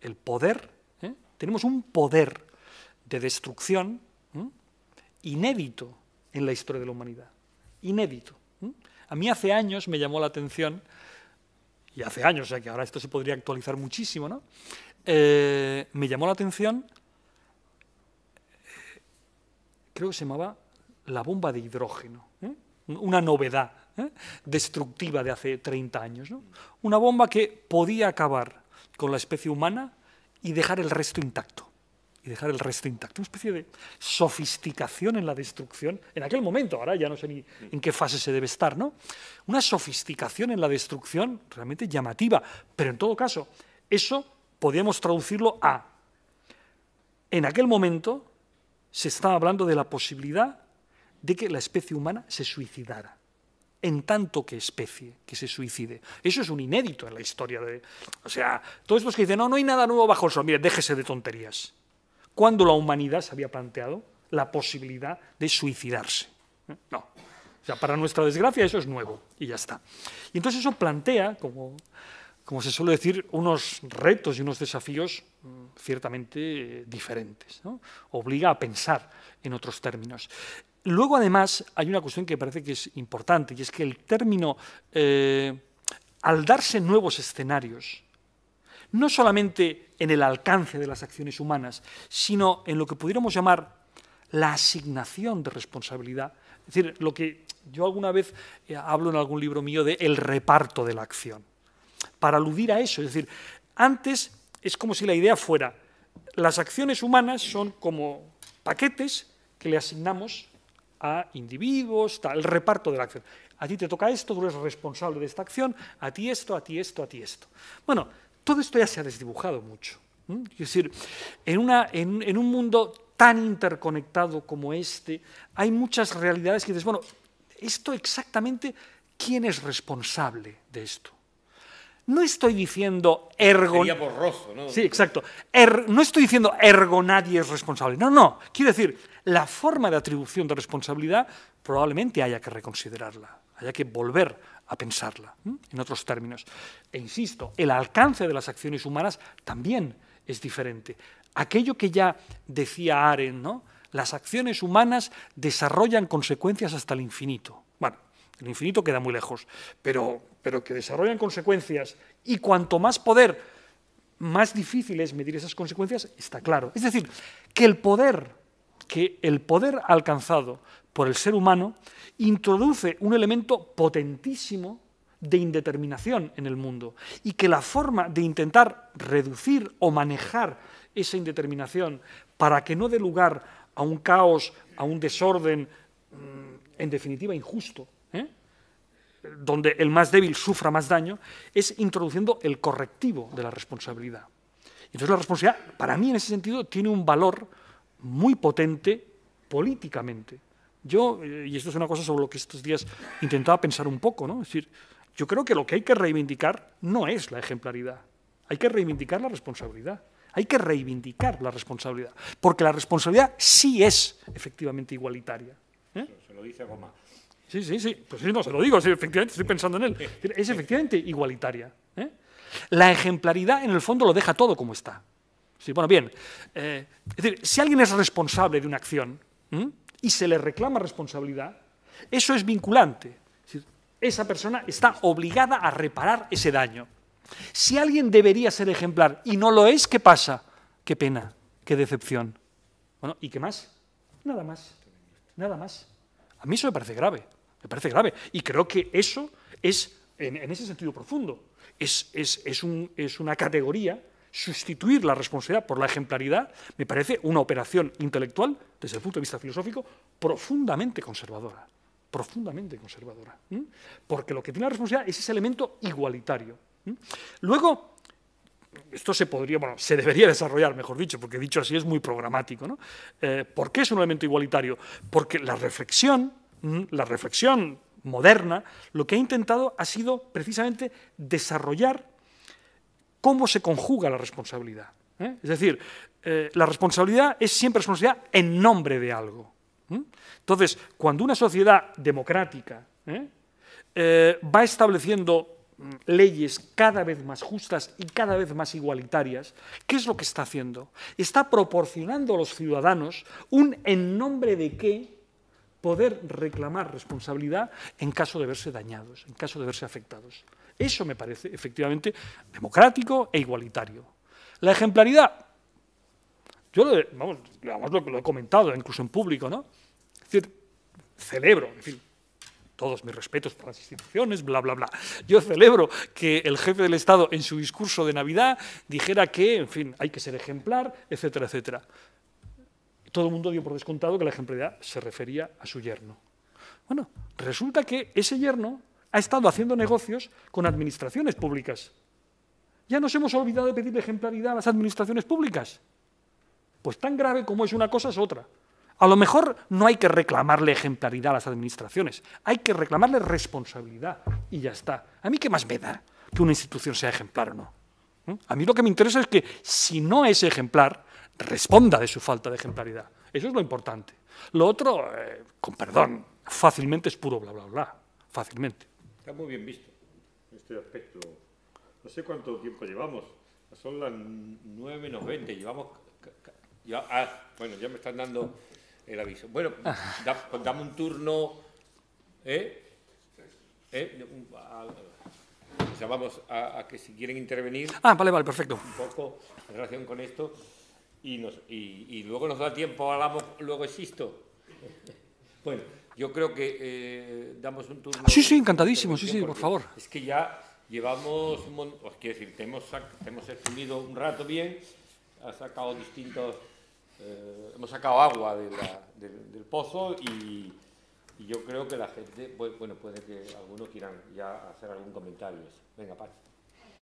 el poder, ¿eh? tenemos un poder de destrucción ¿eh? inédito en la historia de la humanidad, inédito. ¿eh? A mí hace años me llamó la atención, y hace años, o sea que ahora esto se podría actualizar muchísimo, ¿no? me llamó la atención creo que se llamaba la bomba de hidrógeno, ¿eh? una novedad ¿eh? destructiva de hace 30 años. Una bomba que podía acabar con la especie humana y dejar el resto intacto. Y dejar el resto intacto. Una especie de sofisticación en la destrucción. En aquel momento, ahora ya no sé ni en qué fase se debe estar, ¿no? Una sofisticación en la destrucción realmente llamativa. Pero en todo caso, eso podíamos traducirlo a. En aquel momento se estaba hablando de la posibilidad de que la especie humana se suicidara, en tanto que especie que se suicide. Eso es un inédito en la historia de... O sea, todos los que dicen, no, no hay nada nuevo bajo el sol, mire, déjese de tonterías. ¿Cuándo la humanidad se había planteado la posibilidad de suicidarse? ¿eh? No. O sea, para nuestra desgracia eso es nuevo y ya está. Y entonces eso plantea como como se suele decir, unos retos y unos desafíos mm, ciertamente diferentes. Obliga a pensar en otros términos. Luego, además, hay una cuestión que parece que es importante, y es que el término, eh, al darse nuevos escenarios, no solamente en el alcance de las acciones humanas, sino en lo que pudiéramos llamar la asignación de responsabilidad, es decir, lo que yo alguna vez eh, hablo en algún libro mío de el reparto de la acción para aludir a eso. Es decir, antes es como si la idea fuera, las acciones humanas son como paquetes que le asignamos a individuos, tal, el reparto de la acción. A ti te toca esto, tú eres responsable de esta acción, a ti esto, a ti esto, a ti esto. Bueno, todo esto ya se ha desdibujado mucho. Es decir, en, en, un mundo tan interconectado como este, hay muchas realidades que dices, bueno, esto exactamente, ¿quién es responsable de esto? no estoy diciendo ergo. ¿no? Sí, exacto. Er-, no estoy diciendo ergo nadie es responsable. No, no. Quiero decir, la forma de atribución de responsabilidad probablemente haya que reconsiderarla, haya que volver a pensarla, en otros términos. E insisto, el alcance de las acciones humanas también es diferente. Aquello que ya decía Aren, ¿no? Las acciones humanas desarrollan consecuencias hasta el infinito. Bueno, el infinito queda muy lejos, pero pero que desarrollan consecuencias y cuanto más poder, más difícil es medir esas consecuencias, está claro. Es decir, que el poder, que el poder alcanzado por el ser humano introduce un elemento potentísimo de indeterminación en el mundo y que la forma de intentar reducir o manejar esa indeterminación para que no dé lugar a un caos, a un desorden, mm, en definitiva, injusto, ¿eh? donde el más débil sufra más daño, es introduciendo el correctivo de la responsabilidad. Entonces la responsabilidad, para mí en ese sentido, tiene un valor muy potente políticamente. Yo, eh, y esto es una cosa sobre lo que estos días intentaba pensar un poco, ¿no? Es decir, yo creo que lo que hay que reivindicar no es la ejemplaridad, hay que reivindicar la responsabilidad. Hay que reivindicar la responsabilidad, porque la responsabilidad sí es efectivamente igualitaria. ¿eh? Se lo dice Goma. Sí, sí, sí. Pues sí, no, se lo digo, sí, efectivamente, estoy pensando en él. Es efectivamente igualitaria. ¿eh? La ejemplaridad, en el fondo, lo deja todo como está. bueno, bien. Eh, es decir, si alguien es responsable de una acción y se le reclama responsabilidad, eso es vinculante. esa persona está obligada a reparar ese daño. Si alguien debería ser ejemplar y no lo es, ¿qué pasa? Qué pena, qué decepción. Bueno, ¿y qué más? Nada más. Nada más. A mí eso me parece grave. Me parece grave. Y creo que eso es, en, ese sentido profundo, es, es, una categoría, sustituir la responsabilidad por la ejemplaridad, me parece una operación intelectual, desde el punto de vista filosófico, profundamente conservadora. Profundamente conservadora. Porque lo que tiene la responsabilidad es ese elemento igualitario. Luego, esto se podría, bueno, se debería desarrollar, mejor dicho, porque dicho así es muy programático. ¿no? Eh, ¿Por qué es un elemento igualitario? Porque la reflexión Mm, la reflexión moderna, lo que ha intentado ha sido precisamente desarrollar cómo se conjuga la responsabilidad. ¿eh? Es decir, eh, la responsabilidad es siempre responsabilidad en nombre de algo. Entonces, cuando una sociedad democrática ¿eh? va estableciendo mm, leyes cada vez más justas y cada vez más igualitarias, ¿qué es lo que está haciendo? Está proporcionando a los ciudadanos un en nombre de qué poder reclamar responsabilidad en caso de verse dañados, en caso de verse afectados. Eso me parece efectivamente democrático e igualitario. La ejemplaridad, yo lo, vamos, lo, he comentado incluso en público, ¿no? Es decir, celebro, en fin, todos mis respetos por las instituciones, bla, bla, bla. Yo celebro que el jefe del Estado en su discurso de Navidad dijera que, en fin, hay que ser ejemplar, etcétera, etcétera todo el mundo dio por descontado que la ejemplaridad se refería a su yerno. Bueno, resulta que ese yerno ha estado haciendo negocios con administraciones públicas. Ya nos hemos olvidado de pedir ejemplaridad a las administraciones públicas. Pues tan grave como es una cosa es otra. A lo mejor no hay que reclamarle ejemplaridad a las administraciones, hay que reclamarle responsabilidad y ya está. A mí qué más me da que una institución sea ejemplar o no. ¿Mm? A mí lo que me interesa es que si no es ejemplar, responda de su falta de ejemplaridad. Eso es lo importante. Lo otro, eh, con perdón, fácilmente es puro bla, bla, bla. Fácilmente. Está muy bien visto este aspecto. No sé cuánto tiempo llevamos. Son las 9 menos Llevamos. Ah, bueno, ya me están dando el aviso. Bueno, <laughs> dame un turno. ¿Eh? ¿Eh? a, que si quieren intervenir. Ah, vale, vale, perfecto. Un poco en relación con esto y, nos, y, luego nos da tiempo, hablamos, luego existo. <laughs> Bueno, yo creo que eh, damos un turno. sí, sí, encantadísimo, sí, sí, por favor. Es que ya llevamos, un montón, os quiero decir, te hemos, te un rato bien, ha sacado distintos, eh, hemos sacado agua del, pozo y, yo creo que la gente, bueno, puede que algunos quieran ya hacer algún comentario. Venga, Paz.